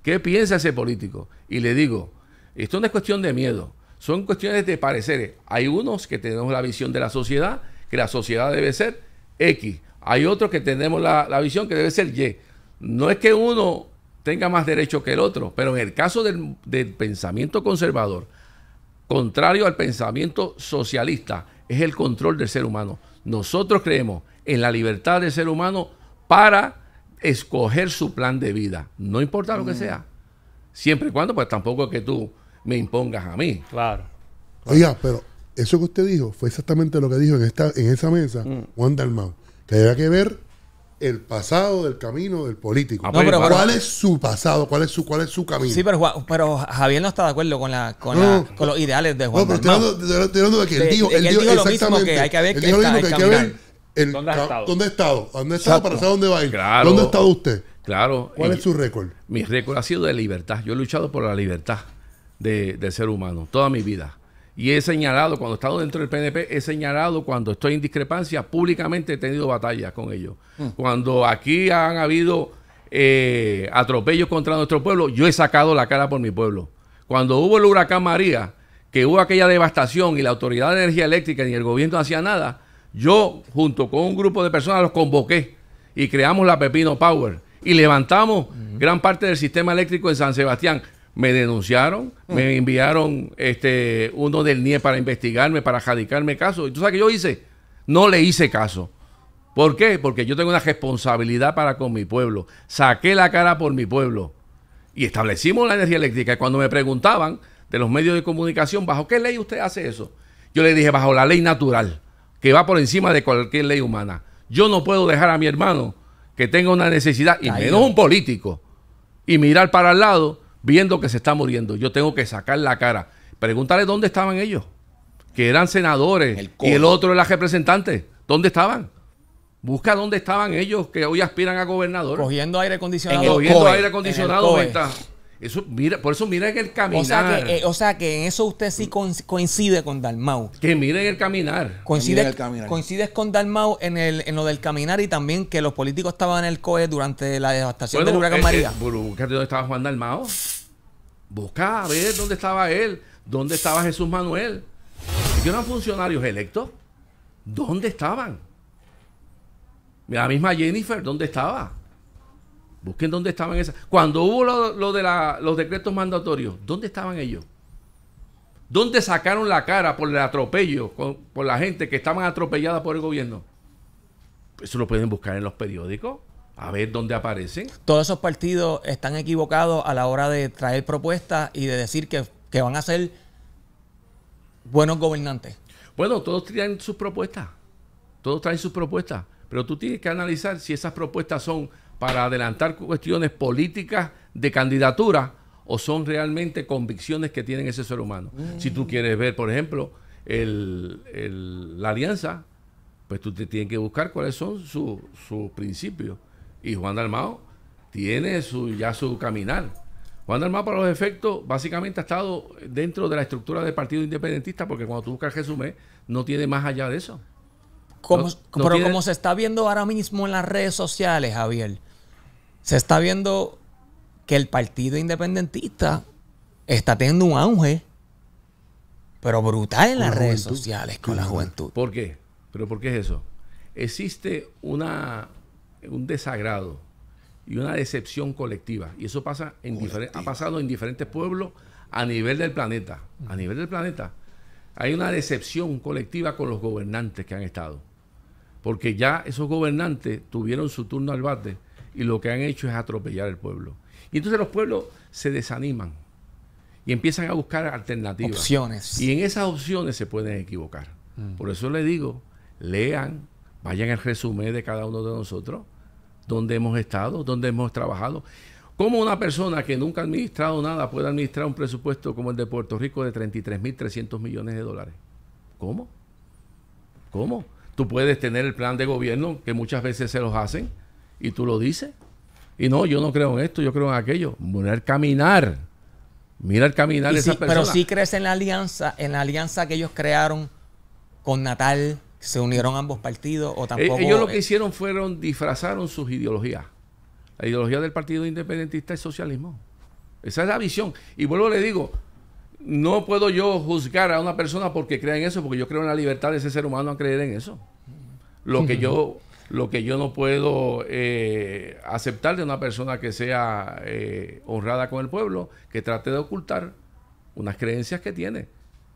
¿Qué piensa ese político? Y le digo, esto no es cuestión de miedo, son cuestiones de pareceres. Hay unos que tenemos la visión de la sociedad, que la sociedad debe ser X. Hay otros que tenemos la, visión que debe ser Y. No es que uno tenga más derecho que el otro, pero en el caso del pensamiento conservador, contrario al pensamiento socialista, es el control del ser humano. Nosotros creemos en la libertad del ser humano para escoger su plan de vida, no importa lo que mm. sea. Siempre y cuando, pues tampoco es que tú me impongas a mí. Claro. Oiga, pero eso que usted dijo fue exactamente lo que dijo en, en esa mesa mm. Juan Dalmau, que había que ver el pasado del camino del político. Ah, pues, ¿Cuál es su pasado? ¿Cuál es su, cuál es su camino? Sí, pero, pero Javier no está de acuerdo con, la, con, los ideales de Juan. No, pero de que él dijo, él dijo exactamente. que dijo que hay que ver. ¿Dónde ha estado? ¿Dónde ha estado? ¿Dónde para saber dónde va a ir? ¿Dónde ha estado usted? Claro. ¿Cuál es su récord? Mi récord ha sido de libertad. Yo he luchado por la libertad de, del ser humano toda mi vida y he señalado, cuando he estado dentro del PNP, he señalado cuando estoy en discrepancia, públicamente he tenido batallas con ellos. Mm. Cuando aquí han habido eh, atropellos contra nuestro pueblo, yo he sacado la cara por mi pueblo. Cuando hubo el huracán María, que hubo aquella devastación y la Autoridad de Energía Eléctrica ni el gobierno hacía nada, yo junto con un grupo de personas los convoqué y creamos la Pepino Power y levantamos gran parte del sistema eléctrico en San Sebastián me denunciaron, me mm. enviaron este, uno del NIE para investigarme, para jadicarme caso. ¿Y tú sabes qué yo hice? No le hice caso. ¿Por qué? Porque yo tengo una responsabilidad para con mi pueblo. Saqué la cara por mi pueblo y establecimos la energía eléctrica. Y cuando me preguntaban de los medios de comunicación, ¿bajo qué ley usted hace eso? Yo le dije, bajo la ley natural, que va por encima de cualquier ley humana. Yo no puedo dejar a mi hermano que tenga una necesidad, y menos un político, y mirar para el lado viendo que se está muriendo. Yo tengo que sacar la cara. Pregúntale dónde estaban ellos, que eran senadores y el otro era representante. ¿Dónde estaban? Busca dónde estaban ellos que hoy aspiran a gobernador. Cogiendo aire acondicionado. aire acondicionado. Eso, mira, por eso mira que el caminar. Eh, o sea que, en eso usted sí coincide con Dalmau. Que miren el caminar. Coincide, Coincides con Dalmau en, el, en lo del caminar y también que los políticos estaban en el COE durante la devastación de del huracán eh, María. Eh, dónde estaba Juan Dalmau. Busca a ver dónde estaba él, dónde estaba Jesús Manuel. Que eran funcionarios electos. ¿Dónde estaban? La misma Jennifer, ¿dónde estaba? Busquen dónde estaban esas. Cuando hubo lo, de los decretos mandatorios, ¿dónde estaban ellos? ¿Dónde sacaron la cara por el atropello, por la gente que estaban atropellada por el gobierno? Eso lo pueden buscar en los periódicos, a ver dónde aparecen. Todos esos partidos están equivocados a la hora de traer propuestas y de decir que, que van a ser buenos gobernantes. Bueno, todos traen sus propuestas. Todos traen sus propuestas. Pero tú tienes que analizar si esas propuestas son para adelantar cuestiones políticas de candidatura o son realmente convicciones que tienen ese ser humano. Mm. Si tú quieres ver, por ejemplo, el, la alianza, pues tú te tienes que buscar cuáles son sus principios. Y Juan Dalmao tiene su, ya su caminar. Juan Dalmao, para los efectos, básicamente ha estado dentro de la estructura del Partido Independentista, porque cuando tú buscas el no tiene más allá de eso. pero como se está viendo ahora mismo en las redes sociales, Javier, se está viendo que el partido independentista está teniendo un auge, pero brutal en las redes sociales con la juventud. ¿Por qué? ¿Pero por qué es eso? Existe una, un desagrado y una decepción colectiva. Y eso pasa ha pasado en diferentes pueblos a nivel del planeta. A nivel del planeta. Hay una decepción colectiva con los gobernantes que han estado. Porque ya esos gobernantes tuvieron su turno al bate y lo que han hecho es atropellar al pueblo. Y entonces los pueblos se desaniman y empiezan a buscar alternativas. Opciones. Y en esas opciones se pueden equivocar. Mm. Por eso le digo, lean, vayan al resumen de cada uno de nosotros, dónde hemos estado, dónde hemos trabajado. ¿Cómo una persona que nunca ha administrado nada puede administrar un presupuesto como el de Puerto Rico de 33.300 millones de dólares? ¿Cómo? ¿Cómo? Tú puedes tener el plan de gobierno, que muchas veces se los hacen, y tú lo dices. Y no, yo no creo en esto, yo creo en aquello. Mira caminar. Mira el caminar esa persona. Pero si crees en la alianza, en la alianza que ellos crearon con Natal, se unieron ambos partidos o e-, tampoco. Ellos lo que eh, hicieron fueron disfrazaron sus ideologías. La ideología del Partido Independentista es socialismo. Esa es la visión. Y vuelvo le digo, no puedo yo juzgar a una persona porque crea en eso, porque yo creo en la libertad de ese ser humano a creer en eso. Lo que yo lo que yo no puedo eh, aceptar de una persona que sea eh, honrada con el pueblo, que trate de ocultar unas creencias que tiene.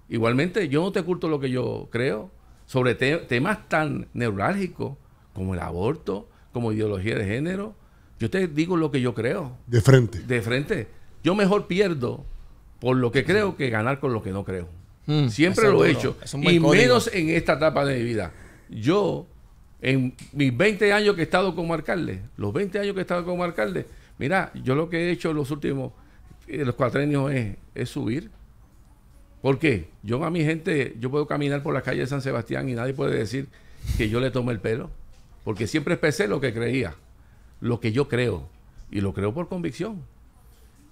Igualmente, yo no te oculto lo que yo creo sobre temas tan neurálgicos como el aborto, como ideología de género. Yo te digo lo que yo creo. De frente. De frente. Yo mejor pierdo por lo que creo que ganar con lo que no creo. Hmm, Siempre lo he hecho. Y menos en esta etapa de mi vida. Yo en mis 20 años que he estado como alcalde, los 20 años que he estado como alcalde, mira, yo lo que he hecho en los últimos, en los es, subir. ¿Por qué? Yo a mi gente, yo puedo caminar por la calle de San Sebastián y nadie puede decir que yo le tomé el pelo, porque siempre expresé lo que creía, lo que yo creo, y lo creo por convicción.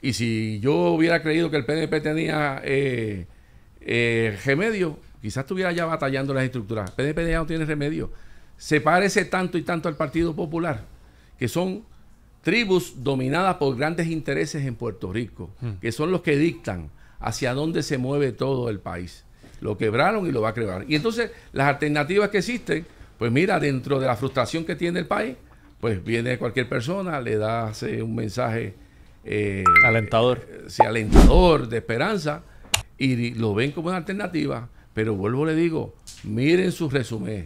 Y si yo hubiera creído que el PNP tenía eh, eh, remedio, quizás estuviera ya batallando las estructuras. El PNP ya no tiene remedio se parece tanto y tanto al Partido Popular, que son tribus dominadas por grandes intereses en Puerto Rico, hmm. que son los que dictan hacia dónde se mueve todo el país. Lo quebraron y lo va a quebrar. Y entonces las alternativas que existen, pues mira, dentro de la frustración que tiene el país, pues viene cualquier persona, le da un mensaje eh, alentador. Eh, alentador, de esperanza, y lo ven como una alternativa. Pero vuelvo le digo, miren sus resúmenes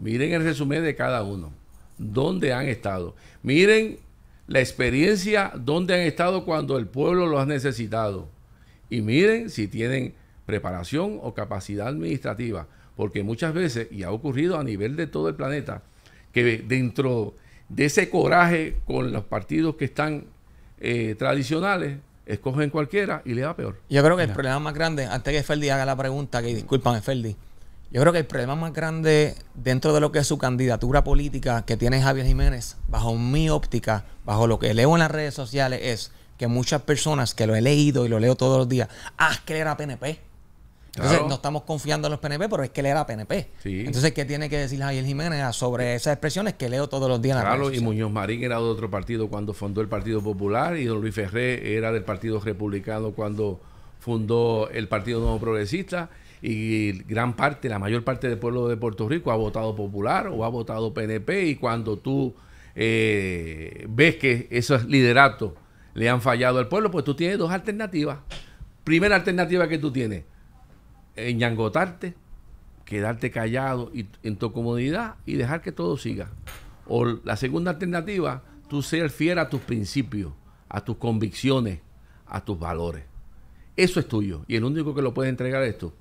Miren el resumen de cada uno, dónde han estado. Miren la experiencia, dónde han estado cuando el pueblo lo ha necesitado. Y miren si tienen preparación o capacidad administrativa, porque muchas veces, y ha ocurrido a nivel de todo el planeta, que dentro de ese coraje con los partidos que están eh, tradicionales, escogen cualquiera y le va peor. Yo creo que el problema más grande, antes que Ferdi haga la pregunta, que disculpan, Ferdi, yo creo que el problema más grande dentro de lo que es su candidatura política que tiene Javier Jiménez, bajo mi óptica, bajo lo que leo en las redes sociales, es que muchas personas que lo he leído y lo leo todos los días, ah, es que él era PNP. Entonces, no estamos confiando en los PNP, pero es que él era PNP. Entonces, ¿qué tiene que decir Javier Jiménez ah, sobre esas expresiones que leo todos los días en sociales? Claro, y Muñoz Marín era de otro partido cuando fundó el Partido Popular y don Luis Ferré era del Partido Republicano cuando fundó el Partido Nuevo Progresista y gran parte, la mayor parte del pueblo de Puerto Rico ha votado popular o ha votado PNP y cuando tú eh, ves que esos lideratos le han fallado al pueblo, pues tú tienes dos alternativas. Primera alternativa que tú tienes, enyangotarte, quedarte callado y, en tu comodidad y dejar que todo siga. O la segunda alternativa, tú ser fiel a tus principios, a tus convicciones, a tus valores. Eso es tuyo y el único que lo puede entregar es tú.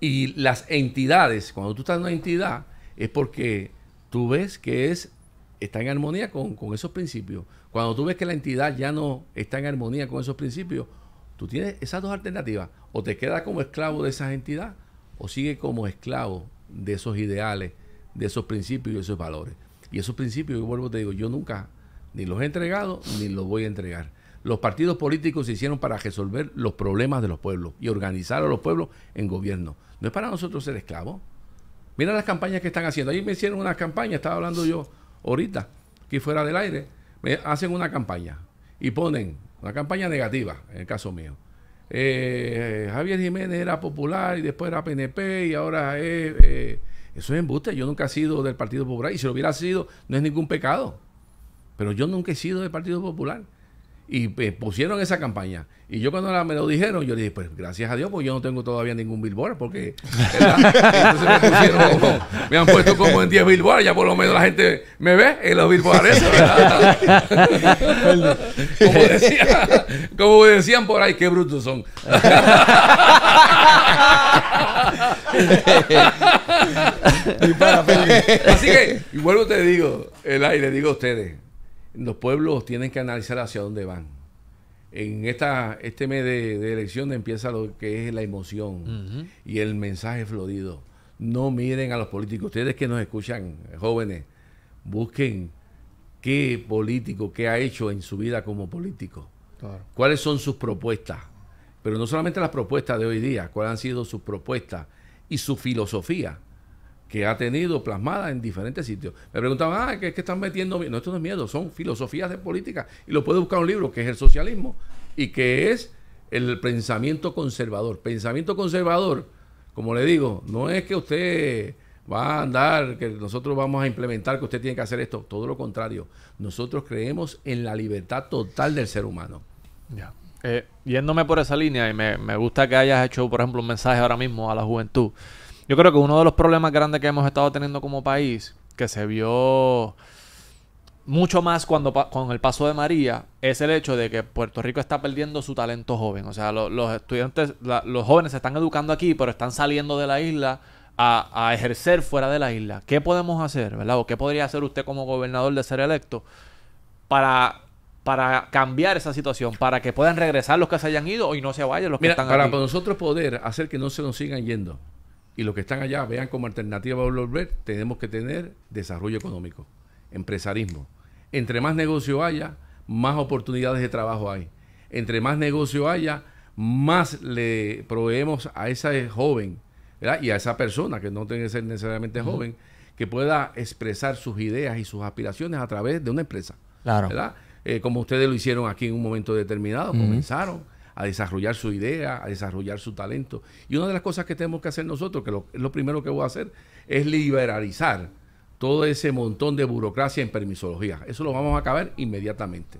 Y las entidades, cuando tú estás en una entidad, es porque tú ves que es, está en armonía con, esos principios. Cuando tú ves que la entidad ya no está en armonía con esos principios, tú tienes esas dos alternativas. O te quedas como esclavo de esas entidades, o sigues como esclavo de esos ideales, de esos principios y de esos valores. Y esos principios, yo vuelvo te digo, yo nunca ni los he entregado ni los voy a entregar. Los partidos políticos se hicieron para resolver los problemas de los pueblos y organizar a los pueblos en gobierno. No es para nosotros ser esclavos. Mira las campañas que están haciendo. Ahí me hicieron una campaña, estaba hablando yo ahorita, aquí fuera del aire. Me hacen una campaña y ponen una campaña negativa, en el caso mío. Eh, Javier Jiménez era popular y después era PNP y ahora es... Eh, eso es embuste. Yo nunca he sido del Partido Popular y si lo hubiera sido, no es ningún pecado. Pero yo nunca he sido del Partido Popular y eh, pusieron esa campaña. Y yo cuando me lo dijeron, yo le dije, pues gracias a Dios, pues yo no tengo todavía ningún billboard, porque Entonces me, pusieron como, me han puesto como en 10 billboards, ya por lo menos la gente me ve en los billboards como, como decían por ahí, qué brutos son. Así que, y vuelvo te digo, el aire, digo a ustedes los pueblos tienen que analizar hacia dónde van. En esta, este mes de, elección empieza lo que es la emoción y el mensaje florido. No miren a los políticos. Ustedes que nos escuchan, jóvenes, busquen qué político, qué ha hecho en su vida como político. ¿Cuáles son sus propuestas? Pero no solamente las propuestas de hoy día, cuáles han sido sus propuestas y su filosofía que ha tenido plasmada en diferentes sitios. Me preguntaban, ah, ¿qué es que están metiendo No, esto no es miedo, son filosofías de política. Y lo puede buscar un libro que es el socialismo y que es el pensamiento conservador. Pensamiento conservador, como le digo, no es que usted va a andar, que nosotros vamos a implementar que usted tiene que hacer esto. Todo lo contrario. Nosotros creemos en la libertad total del ser humano. Eh, yéndome por esa línea, y me, me gusta que hayas hecho, por ejemplo, un mensaje ahora mismo a la juventud. Yo creo que uno de los problemas grandes que hemos estado teniendo como país, que se vio mucho más cuando con el paso de María, es el hecho de que Puerto Rico está perdiendo su talento joven. O sea, los estudiantes, los jóvenes se están educando aquí, pero están saliendo de la isla a, ejercer fuera de la isla. ¿Qué podemos hacer, verdad? ¿O qué podría hacer usted como gobernador de ser electo para para cambiar esa situación, para que puedan regresar los que se hayan ido y no se vayan los que están aquí. Para nosotros poder hacer que no se nos sigan yendo y los que están allá vean como alternativa a volver, tenemos que tener desarrollo económico, empresarismo. Entre más negocio haya, más oportunidades de trabajo hay. Entre más negocio haya, más le proveemos a esa joven y a esa persona que no tiene que ser necesariamente joven que pueda expresar sus ideas y sus aspiraciones a través de una empresa. Claro. ¿verdad? Eh, como ustedes lo hicieron aquí en un momento determinado, comenzaron a desarrollar su idea, a desarrollar su talento. Y una de las cosas que tenemos que hacer nosotros, que lo, lo primero que voy a hacer, es liberalizar todo ese montón de burocracia en permisología. Eso lo vamos a acabar inmediatamente.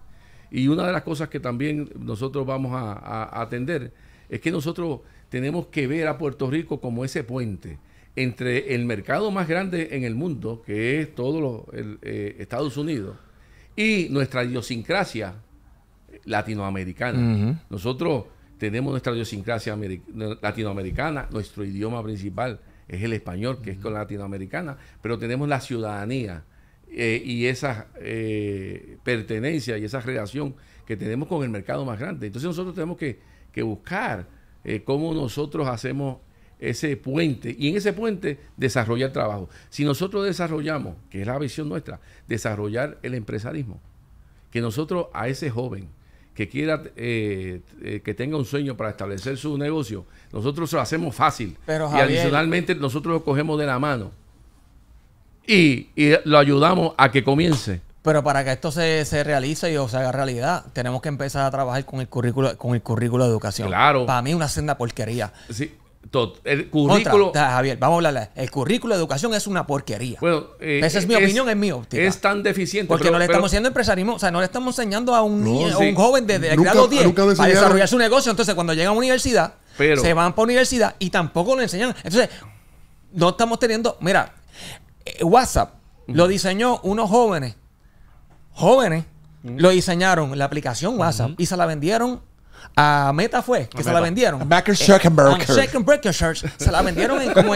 Y una de las cosas que también nosotros vamos a, atender es que nosotros tenemos que ver a Puerto Rico como ese puente entre el mercado más grande en el mundo, que es todo los eh, Estados Unidos, y nuestra idiosincrasia latinoamericana. Nosotros tenemos nuestra idiosincrasia latinoamericana, nuestro idioma principal es el español, que es con latinoamericana, pero tenemos la ciudadanía eh, y esa eh, pertenencia y esa relación que tenemos con el mercado más grande. Entonces nosotros tenemos que, buscar eh, cómo nosotros hacemos ese puente y en ese puente desarrollar trabajo. Si nosotros desarrollamos, que es la visión nuestra, desarrollar el empresarismo, que nosotros a ese joven que quiera eh, eh, que tenga un sueño para establecer su negocio, nosotros lo hacemos fácil. y adicionalmente nosotros lo cogemos de la mano y, lo ayudamos a que comience. Pero para que esto se, realice y se haga realidad, tenemos que empezar a trabajar con el currículo, con el currículo de educación. Claro. Para mí una senda porquería. Sí el currículo. Javier, vamos a El currículo de educación es una porquería. Eh, Esa es eh, mi opinión, es mi óptica. Es tan deficiente. Porque no le estamos haciendo empresarismo, o sea, no le estamos enseñando a un, un joven desde el grado 10 a desarrollar su negocio. Entonces, cuando llega a la universidad, se van para universidad y tampoco le enseñan. Entonces, no estamos teniendo. Mira, eh, WhatsApp lo diseñó unos jóvenes. Jóvenes. Lo diseñaron, la aplicación WhatsApp, y se la vendieron a Meta fue, que se la vendieron. se la vendieron como,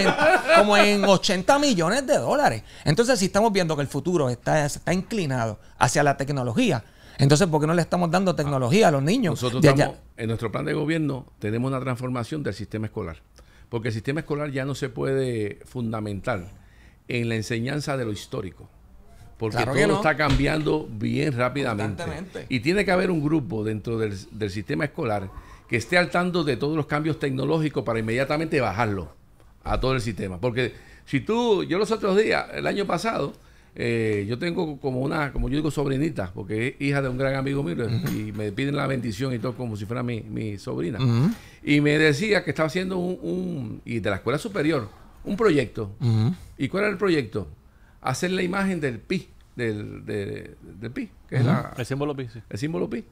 en, 80 millones de dólares. Entonces, si estamos viendo que el futuro está, está inclinado hacia la tecnología, entonces, ¿por qué no le estamos dando tecnología a los niños? en nuestro plan de gobierno tenemos una transformación del sistema escolar, porque el sistema escolar ya no se puede fundamentar en la enseñanza de lo histórico porque todo está cambiando bien rápidamente. Y tiene que haber un grupo dentro del, sistema escolar que esté al tanto de todos los cambios tecnológicos para inmediatamente bajarlo a todo el sistema. Porque si tú, yo los otros días, el año pasado, eh, yo tengo como una, como yo digo, sobrinita, porque es hija de un gran amigo mío, y me piden la bendición y todo como si fuera mi, sobrina. Y me decía que estaba haciendo un, y de la escuela superior, un proyecto. ¿Y cuál era el proyecto? Hacer la imagen del pi, del, pi, que es el símbolo pi. El símbolo pi.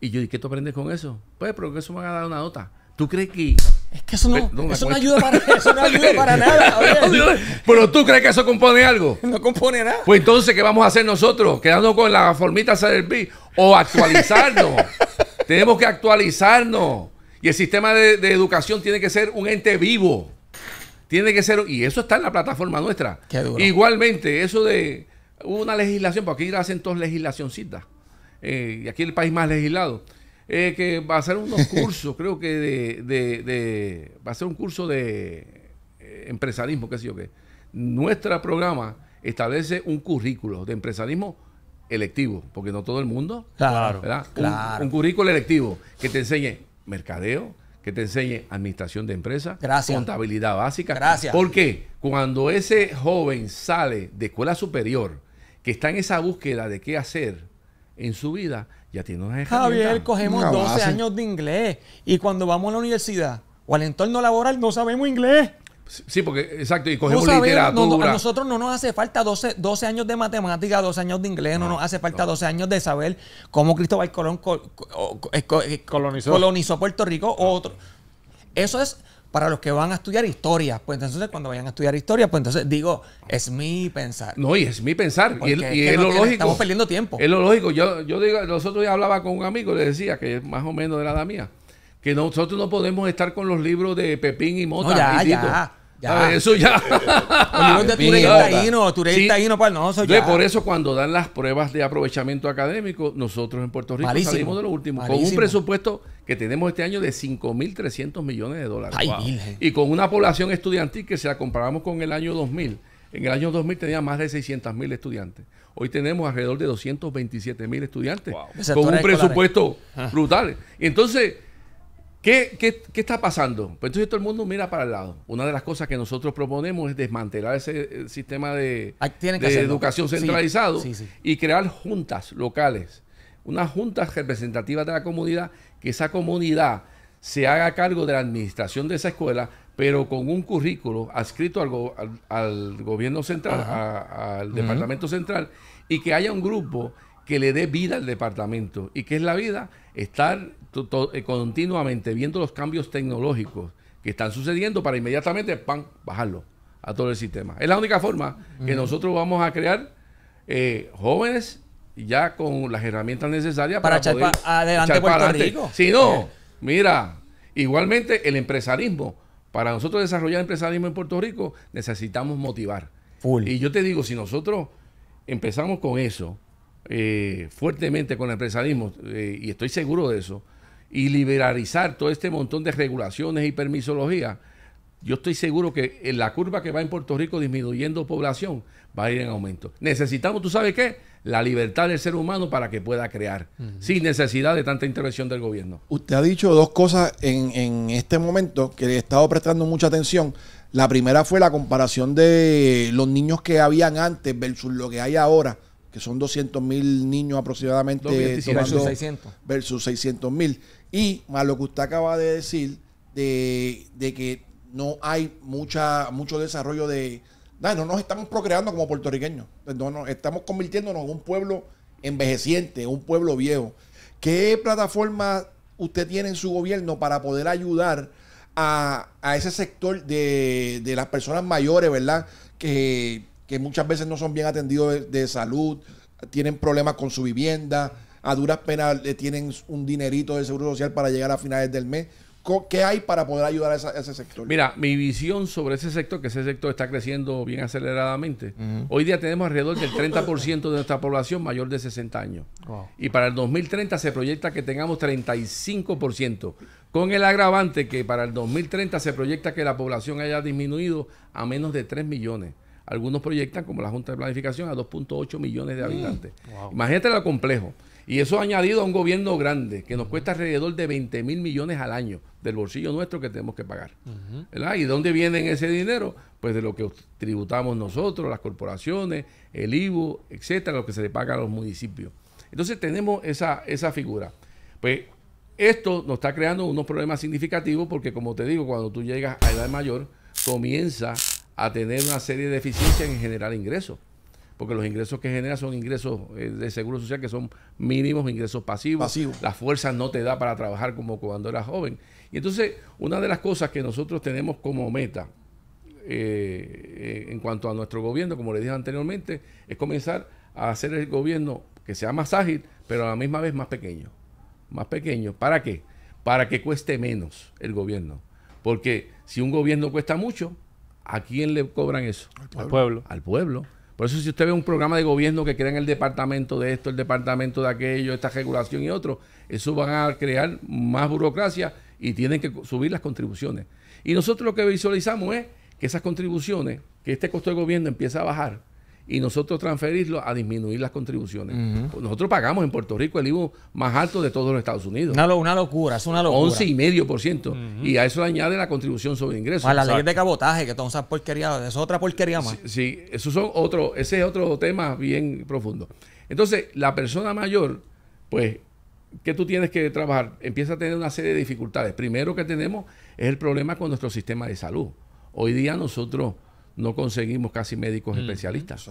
Y yo, ¿y qué tú aprendes con eso? Pues, pero eso me va a dar una nota. ¿Tú crees que.? Es que eso no, ayuda para, eso no ayuda para nada. pero tú crees que eso compone algo. No compone nada. Pues entonces, ¿qué vamos a hacer nosotros? ¿Quedarnos con la formita del pi? ¿O actualizarnos? Tenemos que actualizarnos. Y el sistema de, de educación tiene que ser un ente vivo. Tiene que ser, y eso está en la plataforma nuestra. Igualmente, eso de una legislación, porque aquí hacen todos legislacioncitas, eh, y aquí el país más legislado, eh, que va a ser unos cursos, creo que de, va a ser un curso de eh, empresarismo, qué sé yo qué. Nuestro programa establece un currículo de empresarismo electivo, porque no todo el mundo. Claro. claro. un, currículo electivo que te enseñe mercadeo, que te enseñe administración de empresa, contabilidad básica. Gracias. Porque cuando ese joven sale de escuela superior, que está en esa búsqueda de qué hacer en su vida, ya tiene una Javier, cogemos 12 años de inglés y cuando vamos a la universidad o al entorno laboral no sabemos inglés. Sí, porque, exacto, y cogemos literatura. a nosotros no nos hace falta 12, 12 años de matemática, 12 años de inglés, no, nos hace falta 12 años de saber cómo Cristóbal Colón eh, colonizó. Puerto Rico. Otro. Eso es para los que van a estudiar historia. Pues entonces, cuando vayan a estudiar historia, pues entonces digo, es mi pensar. No, y es mi pensar. y, es, lo lógico. Estamos perdiendo tiempo. Es lo lógico. Yo, yo digo, nosotros ya hablaba con un amigo, le decía que es más o menos de la edad mía que nosotros no podemos estar con los libros de Pepín y Mota. ya, ya, ya. eso ya. de no, Por eso cuando dan las pruebas de aprovechamiento académico, nosotros en Puerto Rico salimos de lo último. Con un presupuesto que tenemos este año de 5.300 millones de dólares. Y con una población estudiantil que si la comparamos con el año 2000, en el año 2000 tenía más de 600.000 estudiantes. Hoy tenemos alrededor de 227.000 mil estudiantes con un presupuesto ah. brutal. Entonces, ¿Qué, ¿Qué, qué, está pasando? Pues entonces todo el mundo mira para el lado. Una de las cosas que nosotros proponemos es desmantelar ese eh, sistema de, ah, educación centralizado y crear juntas locales, unas juntas representativas de la comunidad, que esa comunidad se haga cargo de la administración de esa escuela, pero con un currículo adscrito al, gobierno central, al departamento central, y que haya un grupo que le dé vida al departamento. ¿Y qué es la vida? Estar eh, continuamente viendo los cambios tecnológicos que están sucediendo para inmediatamente ¡pam! bajarlo a todo el sistema. Es la única forma que nosotros vamos a crear eh, jóvenes ya con las herramientas necesarias para, adelante Si no, eh. mira, igualmente el empresarismo. Para nosotros desarrollar empresarismo en Puerto Rico necesitamos motivar. Y yo te digo, si nosotros empezamos con eso, fuertemente con el empresarismo, y estoy seguro de eso, y liberalizar todo este montón de regulaciones y permisología, yo estoy seguro que en la curva que va en Puerto Rico disminuyendo población va a ir en aumento. Necesitamos, ¿tú sabes qué? La libertad del ser humano para que pueda crear, sin necesidad de tanta intervención del gobierno. Usted ha dicho dos cosas en, este momento que he estado prestando mucha atención. La primera fue la comparación de los niños que habían antes versus lo que hay ahora, que son 200 mil niños aproximadamente. versus 600.000 y más lo que usted acaba de decir, de, que no hay mucha, mucho desarrollo de... No, nos estamos procreando como puertorriqueños. estamos convirtiéndonos en un pueblo envejeciente, un pueblo viejo. ¿Qué plataforma usted tiene en su gobierno para poder ayudar a, ese sector de, las personas mayores, ¿verdad? Que, muchas veces no son bien atendidos de salud, tienen problemas con su vivienda a duras penas le tienen un dinerito del Seguro Social para llegar a finales del mes. ¿Qué hay para poder ayudar a, ese sector? Mira, mi visión sobre ese sector, que ese sector está creciendo bien aceleradamente. Hoy día tenemos alrededor del 30% de nuestra población mayor de 60 años. Y para el 2030 se proyecta que tengamos 35%, con el agravante que para el 2030 se proyecta que la población haya disminuido a menos de 3 millones. Algunos proyectan, como la Junta de Planificación, a 2.8 millones de habitantes. Mm. Imagínate lo complejo. Y eso ha añadido a un gobierno grande que nos cuesta alrededor de 20 mil millones al año del bolsillo nuestro que tenemos que pagar. ¿Y dónde viene ese dinero? Pues de lo que tributamos nosotros, las corporaciones, el IVU, etcétera, lo que se le paga a los municipios. Entonces tenemos esa, esa figura. Pues esto nos está creando unos problemas significativos porque, como te digo, cuando tú llegas a edad mayor, comienza a tener una serie de deficiencias en generar ingresos porque los ingresos que genera son ingresos eh, de seguro social que son mínimos, ingresos pasivos. La fuerza no te da para trabajar como cuando eras joven. Y entonces, una de las cosas que nosotros tenemos como meta eh, eh, en cuanto a nuestro gobierno, como le dije anteriormente, es comenzar a hacer el gobierno que sea más ágil, pero a la misma vez más pequeño. Más pequeño. ¿Para qué? Para que cueste menos el gobierno. Porque si un gobierno cuesta mucho, ¿a quién le cobran eso? Al pueblo. Al pueblo. Por eso si usted ve un programa de gobierno que crean el departamento de esto, el departamento de aquello, esta regulación y otro, eso van a crear más burocracia y tienen que subir las contribuciones. Y nosotros lo que visualizamos es que esas contribuciones, que este costo de gobierno empieza a bajar, y nosotros transferirlo a disminuir las contribuciones. Nosotros pagamos en Puerto Rico el IVA más alto de todos los Estados Unidos. Una, una locura, es una locura. 11,5%. Y a eso le añade la contribución sobre ingresos. A la ley de cabotaje, que todas esas porquerías, es otra porquería más. Sí, son otro, ese es otro tema bien profundo. Entonces, la persona mayor, pues, que tú tienes que trabajar? Empieza a tener una serie de dificultades. Primero que tenemos es el problema con nuestro sistema de salud. Hoy día nosotros no conseguimos casi médicos especialistas.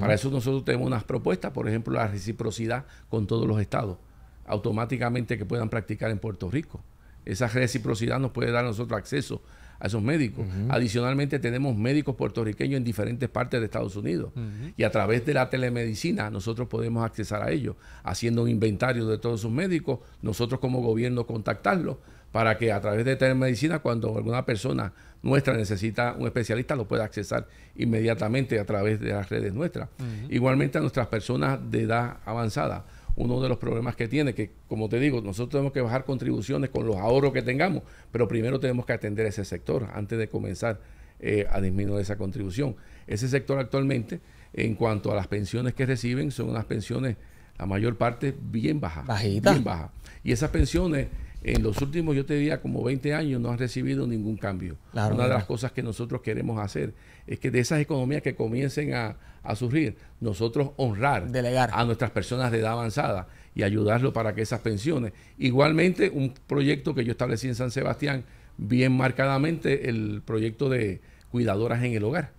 Para eso nosotros tenemos unas propuestas, por ejemplo, la reciprocidad con todos los estados, automáticamente que puedan practicar en Puerto Rico. Esa reciprocidad nos puede dar nosotros acceso a esos médicos. Adicionalmente tenemos médicos puertorriqueños en diferentes partes de Estados Unidos y a través de la telemedicina nosotros podemos accesar a ellos, haciendo un inventario de todos sus médicos, nosotros como gobierno contactarlos para que a través de telemedicina, cuando alguna persona nuestra necesita un especialista, lo pueda accesar inmediatamente a través de las redes nuestras. Igualmente a nuestras personas de edad avanzada. Uno de los problemas que tiene, que como te digo, nosotros tenemos que bajar contribuciones con los ahorros que tengamos, pero primero tenemos que atender ese sector antes de comenzar eh, a disminuir esa contribución. Ese sector actualmente, en cuanto a las pensiones que reciben, son unas pensiones, la mayor parte, bien bajas. Bajitas. Bien bajas. Y esas pensiones en los últimos, yo te diría, como 20 años no has recibido ningún cambio. Una de las cosas que nosotros queremos hacer es que de esas economías que comiencen a, a surgir, nosotros honrar a nuestras personas de edad avanzada y ayudarlo para que esas pensiones. Igualmente, un proyecto que yo establecí en San Sebastián, bien marcadamente, el proyecto de cuidadoras en el hogar,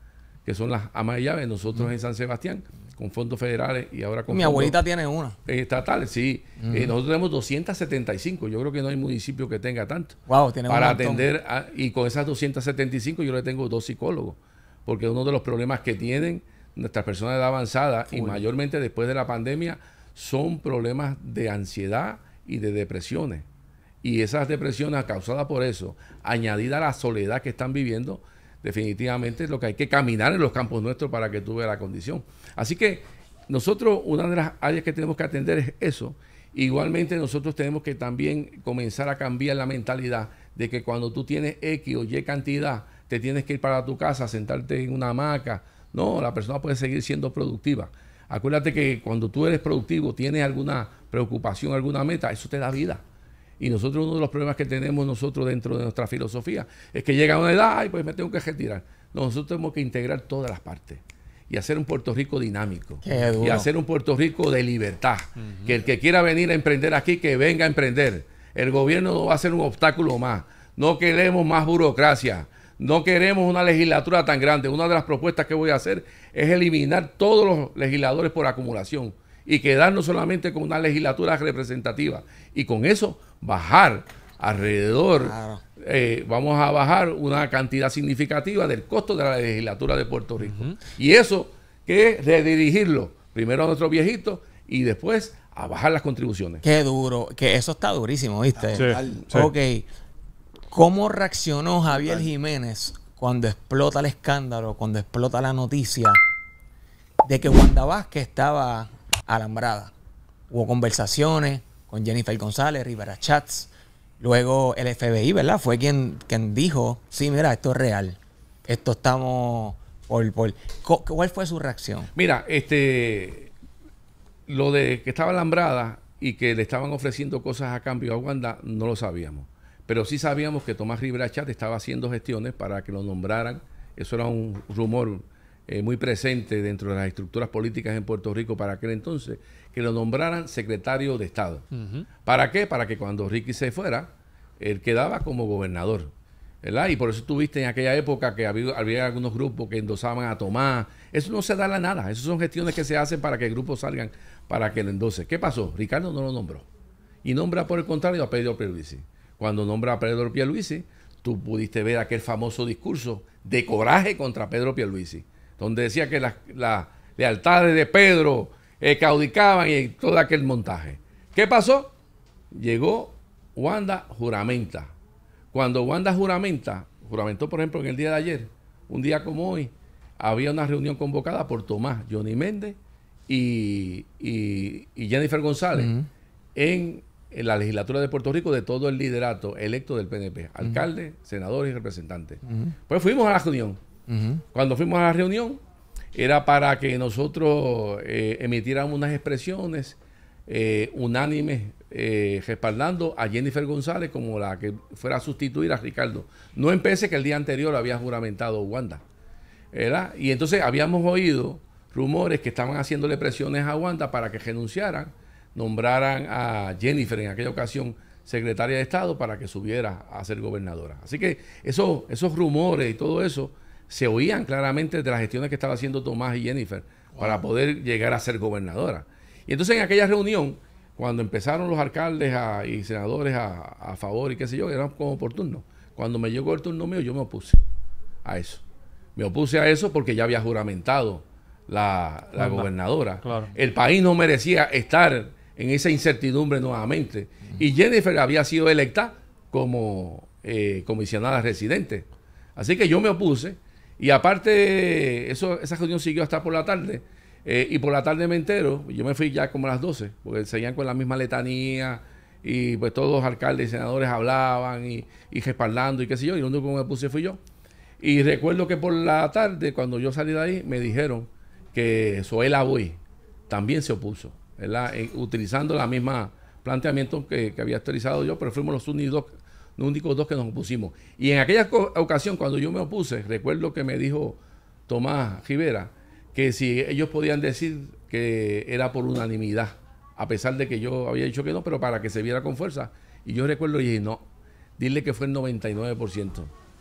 que son las amas de llave. Nosotros mm. en San Sebastián con fondos federales y ahora con... Mi abuelita tiene una. Eh, Estatales, sí. Eh, nosotros tenemos 275, yo creo que no hay municipio que tenga tanto. Wow, tiene Para atender, y con esas 275 yo le tengo dos psicólogos, porque uno de los problemas que tienen nuestras personas de edad avanzada y mayormente después de la pandemia son problemas de ansiedad y de depresiones. Y esas depresiones causadas por eso, añadida a la soledad que están viviendo, definitivamente es lo que hay que caminar en los campos nuestros para que veas la condición. Así que nosotros, una de las áreas que tenemos que atender es eso. Igualmente nosotros tenemos que también comenzar a cambiar la mentalidad de que cuando tú tienes X o Y cantidad, te tienes que ir para tu casa, sentarte en una hamaca. No, la persona puede seguir siendo productiva. Acuérdate que cuando tú eres productivo, tienes alguna preocupación, alguna meta, eso te da vida. Y nosotros uno de los problemas que tenemos nosotros dentro de nuestra filosofía es que llega una edad y pues me tengo que retirar. nosotros tenemos que integrar todas las partes y hacer un Puerto Rico dinámico y hacer un Puerto Rico de libertad. Que el que quiera venir a emprender aquí, que venga a emprender. El gobierno no va a ser un obstáculo más. No queremos más burocracia. No queremos una legislatura tan grande. Una de las propuestas que voy a hacer es eliminar todos los legisladores por acumulación y quedarnos solamente con una legislatura representativa. Y con eso bajar alrededor, eh, vamos a bajar una cantidad significativa del costo de la legislatura de Puerto Rico. Y eso que es redirigirlo primero a nuestros viejitos y después a bajar las contribuciones. Qué duro, que eso está durísimo, ¿viste? Ok, ¿cómo reaccionó Javier Jiménez cuando explota el escándalo, cuando explota la noticia de que Wanda Vázquez estaba alambrada? Hubo conversaciones, con Jennifer González, Rivera Chats. Luego el FBI, ¿verdad? Fue quien, quien dijo, sí, mira, esto es real. Esto estamos por, ¿Cuál fue su reacción? Mira, este lo de que estaba alambrada y que le estaban ofreciendo cosas a cambio a Wanda, no lo sabíamos. Pero sí sabíamos que Tomás Rivera Chat estaba haciendo gestiones para que lo nombraran. Eso era un rumor eh, muy presente dentro de las estructuras políticas en Puerto Rico para aquel entonces que lo nombraran secretario de Estado. ¿Para qué? Para que cuando Ricky se fuera, él quedaba como gobernador. ¿verdad? Y por eso tuviste en aquella época que había, algunos grupos que endosaban a Tomás. Eso no se da la nada. Esas son gestiones que se hacen para que el grupo salgan, para que lo endose. ¿Qué pasó? Ricardo no lo nombró. Y nombra por el contrario a Pedro Pierluisi. Cuando nombra a Pedro Pierluisi, tú pudiste ver aquel famoso discurso de coraje contra Pedro Pierluisi, donde decía que las la lealtades de Pedro eh, caudicaban y todo aquel montaje. ¿Qué pasó? Llegó Wanda juramenta. Cuando Wanda juramenta, juramentó por ejemplo en el día de ayer, un día como hoy, había una reunión convocada por Tomás, Johnny Méndez y, y, Jennifer González en, la legislatura de Puerto Rico de todo el liderato electo del PNP, alcalde, senadores y representantes. Pues fuimos a la reunión. Cuando fuimos a la reunión, era para que nosotros eh, unas expresiones eh, unánimes eh, respaldando a Jennifer González como la que fuera a sustituir a Ricardo. No empecé que el día anterior había juramentado Wanda. Y entonces habíamos oído rumores que estaban haciéndole presiones a Wanda para que renunciaran, nombraran a Jennifer en aquella ocasión secretaria de Estado para que subiera a ser gobernadora. Así que eso, esos rumores y todo eso se oían claramente de las gestiones que estaba haciendo Tomás y Jennifer para poder llegar a ser gobernadora. Y entonces en aquella reunión, cuando empezaron los alcaldes y senadores a, favor y qué sé yo, era como por turno. Cuando me llegó el turno mío, yo me opuse a eso. Me opuse a eso porque ya había juramentado la, gobernadora. El país no merecía estar en esa incertidumbre nuevamente. Y Jennifer había sido electa como eh, comisionada residente. Así que yo me opuse y aparte, eso, esa reunión siguió hasta por la tarde. Eh, y por la tarde me entero, yo me fui ya como a las 12, porque seguían con la misma letanía y pues todos los alcaldes y senadores hablaban y, y respaldando y qué sé yo, y lo único que me puse fui yo. Y recuerdo que por la tarde, cuando yo salí de ahí, me dijeron que Zoela Boy también se opuso, eh, utilizando la misma planteamiento que, había utilizado yo, pero fuimos los únicos los únicos dos que nos opusimos. Y en aquella ocasión, cuando yo me opuse, recuerdo que me dijo Tomás Rivera que si ellos podían decir que era por unanimidad, a pesar de que yo había dicho que no, pero para que se viera con fuerza. Y yo recuerdo y dije, no, dile que fue el 99%.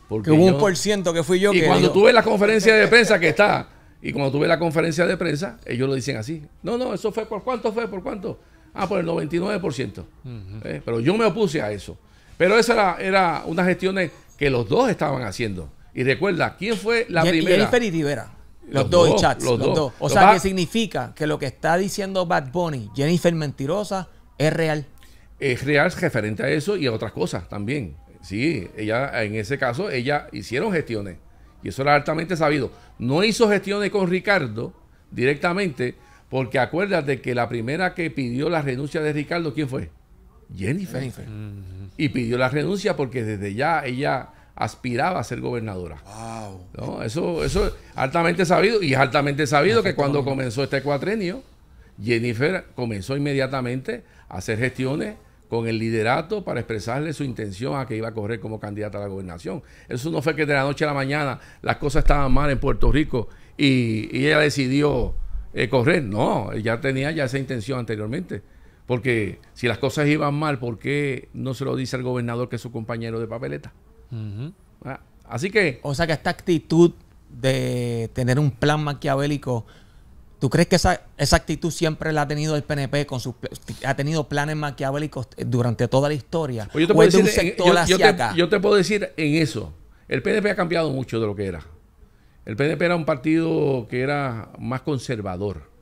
Porque que un por ciento que fui yo y cuando tuve la conferencia de prensa que está, y cuando tuve la conferencia de prensa, ellos lo dicen así. No, no, eso fue por cuánto fue, por cuánto. Ah, por el 99%. Eh, pero yo me opuse a eso. Pero esa era, una unas gestiones que los dos estaban haciendo. Y recuerda, ¿quién fue la primera? Jennifer y Rivera. Los, dos, chats. Los, dos. O sea, que significa que lo que está diciendo Bad Bunny, Jennifer mentirosa, es real. Es real referente a eso y a otras cosas también. Sí, ella, en ese caso, ella hicieron gestiones. Y eso era altamente sabido. No hizo gestiones con Ricardo directamente, porque de que la primera que pidió la renuncia de Ricardo, ¿quién fue? Jennifer, Y pidió la renuncia porque desde ya ella aspiraba a ser gobernadora. ¿No? Eso, eso es altamente sabido y es altamente sabido que cuando comenzó este cuatrenio, Jennifer comenzó inmediatamente a hacer gestiones con el liderato para expresarle su intención a que iba a correr como candidata a la gobernación. Eso no fue que de la noche a la mañana las cosas estaban mal en Puerto Rico y, ella decidió eh, correr. No, ella tenía ya esa intención anteriormente. Porque si las cosas iban mal, ¿por qué no se lo dice al gobernador que es su compañero de papeleta? Ah, así que... O sea que esta actitud de tener un plan maquiavélico, ¿tú crees que esa, esa actitud siempre la ha tenido el PNP, con sus, ha tenido planes maquiavélicos eh, durante toda la historia? Pues yo, te puedo decir, yo te puedo decir en eso, el PNP ha cambiado mucho de lo que era. El PNP era un partido que era más conservador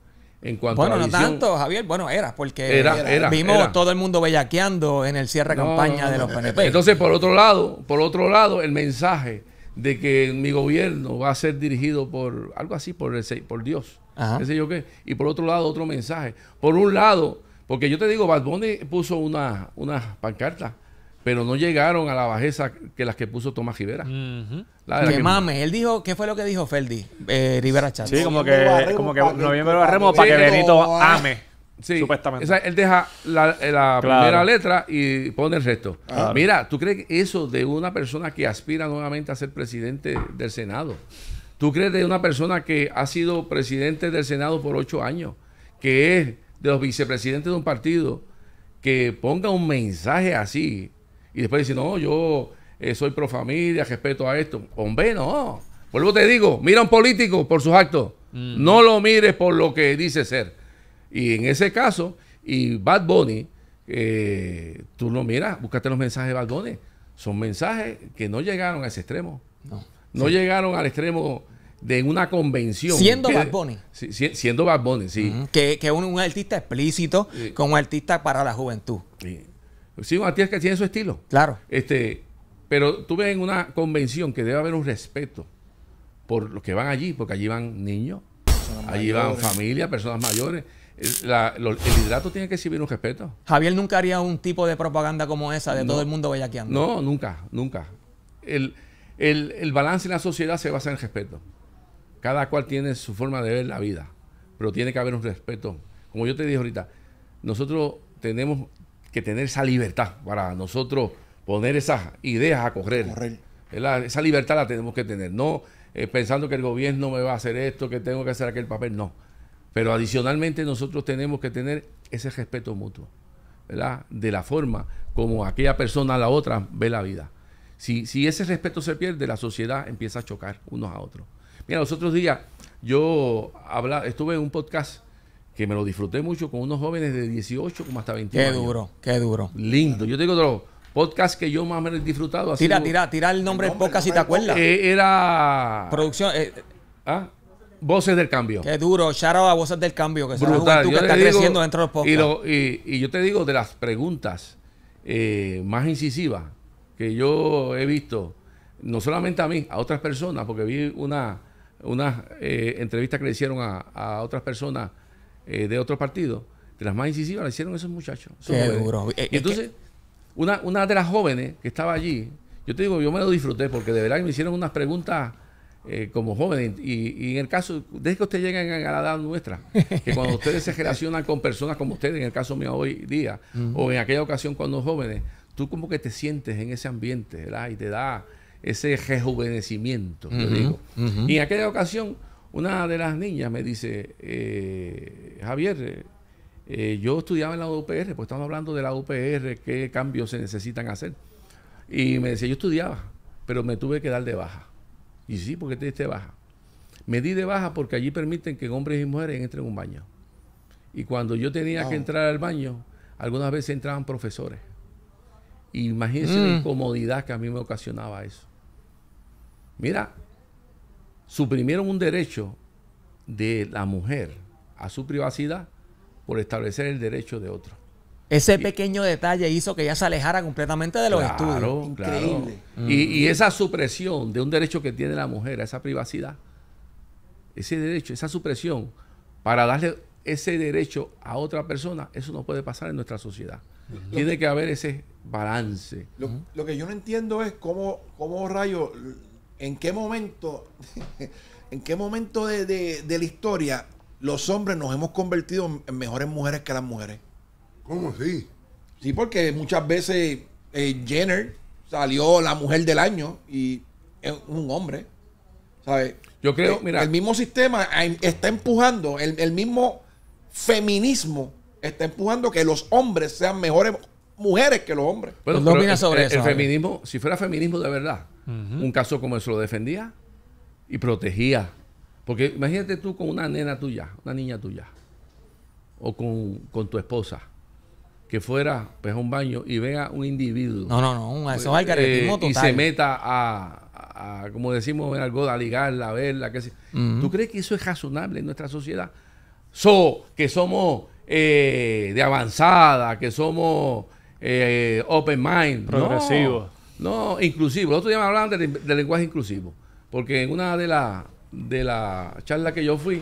cuanto bueno, no tanto, Javier. Bueno, era, porque era, vimos todo el mundo bellaqueando en el cierre de campaña de los PNP. Entonces, por otro lado, por otro lado, el mensaje de que mi gobierno va a ser dirigido por algo así, por, el, por Dios. yo qué. Y por otro lado, otro mensaje. Por un lado, porque yo te digo, Bad puso unas una pancarta pero no llegaron a la bajeza que las que puso Tomás Rivera. él dijo, ¿qué fue lo que dijo Ferdi? Eh, Rivera Chávez. Sí, como que, como noviembre lo remo para que Benito ame. Sí, supuestamente. él deja la, primera letra y pone el resto. Ah. Mira, ¿tú crees eso de una persona que aspira nuevamente a ser presidente del Senado? ¿Tú crees de una persona que ha sido presidente del Senado por ocho años, que es de los vicepresidentes de un partido, que ponga un mensaje así y después dice, no, yo eh, soy pro familia, respeto a esto. Hombre, no. Vuelvo te digo, mira a un político por sus actos. Mm. No lo mires por lo que dice ser. Y en ese caso, y Bad Bunny, eh, tú no miras, búscate los mensajes de Bad Bunny. Son mensajes que no llegaron a ese extremo. No. llegaron al extremo de una convención. Siendo Bad Bunny. siendo Bad Bunny, sí. Que, es un, artista explícito, con artista para la juventud. Sí. Sí, Matías que tiene su estilo. Claro. Este, pero tú ves en una convención que debe haber un respeto por los que van allí, porque allí van niños, allí van familias, personas mayores. el hidrato tiene que recibir un respeto. Javier nunca haría un tipo de propaganda como esa de todo el mundo bellaqueando. No, nunca, nunca. El, el balance en la sociedad se basa en el respeto. Cada cual tiene su forma de ver la vida, pero tiene que haber un respeto. Como yo te dije ahorita, nosotros tenemos que tener esa libertad para nosotros poner esas ideas a correr. Esa libertad la tenemos que tener, no eh, pensando que el gobierno me va a hacer esto, que tengo que hacer aquel papel, no. Pero adicionalmente nosotros tenemos que tener ese respeto mutuo, ¿verdad? De la forma como aquella persona a la otra ve la vida. Si, si ese respeto se pierde, la sociedad empieza a chocar unos a otros. Mira, los otros días yo estuve en un podcast que me lo disfruté mucho con unos jóvenes de 18 como hasta 21 qué años. duro, qué duro. Lindo. Yo te digo otro podcast que yo más me he disfrutado. tira, tira, tira el nombre del podcast si te acuerdas. Eh, era... Producción... Eh, ¿Ah? Voces del Cambio. Qué duro, shout a Voces del Cambio, que Brutal. Yo que está creciendo dentro de los podcasts. Y, yo te digo, de las preguntas eh, más incisivas que yo he visto, no solamente a mí, a otras personas, porque vi una, una entrevista que le hicieron a, a otras personas eh, de otros partidos, de las más incisivas, la hicieron esos muchachos. Eh, eh, entonces, una, una de las jóvenes que estaba allí, yo te digo, yo me lo disfruté porque de verdad me hicieron unas preguntas como jóvenes. Y, en el caso, desde que ustedes llegan a la edad nuestra, que cuando ustedes se relacionan con personas como ustedes, en el caso mío hoy día, o en aquella ocasión cuando jóvenes, tú como que te sientes en ese ambiente, ¿verdad? Y te da ese rejuvenecimiento, digo. Y en aquella ocasión una de las niñas me dice, eh, Javier, eh, yo estudiaba en la UPR, pues estamos hablando de la UPR, qué cambios se necesitan hacer. Y me decía, yo estudiaba, pero me tuve que dar de baja. Y sí, porque te diste baja. Me di de baja porque allí permiten que hombres y mujeres entren en un baño. Y cuando yo tenía que entrar al baño, algunas veces entraban profesores. Imagínense la mm. incomodidad que a mí me ocasionaba eso. Mira, suprimieron un derecho de la mujer a su privacidad por establecer el derecho de otro. Ese pequeño detalle hizo que ella se alejara completamente de los estudios. Claro. Y, esa supresión de un derecho que tiene la mujer a esa privacidad, ese derecho, esa supresión, para darle ese derecho a otra persona, eso no puede pasar en nuestra sociedad. Tiene que, haber ese balance. Lo, que yo no entiendo es cómo, cómo rayos ¿En qué momento, en qué momento de, la historia los hombres nos hemos convertido en mejores mujeres que las mujeres? ¿Cómo sí? Sí, porque muchas veces eh, Jenner salió la mujer del año y es un hombre. Yo creo, eh, mira. El mismo sistema está empujando, el, mismo feminismo está empujando que los hombres sean mejores mujeres que los hombres. Pues, pero ¿No opinas sobre eso? feminismo, si fuera feminismo de verdad, un caso como eso lo defendía y protegía. Porque imagínate tú con una nena tuya, una niña tuya, o con, tu esposa, que fuera pues, a un baño y vea un individuo. No, no, no, eso es eh, Y se meta a, como decimos en algo, a ligarla, a verla, qué sé. ¿Tú crees que eso es razonable en nuestra sociedad? So, que somos eh, de avanzada, que somos eh, open mind. Progresivos. No, inclusivo. El otro día me hablaban de lenguaje inclusivo. Porque en una de las de la charla que yo fui,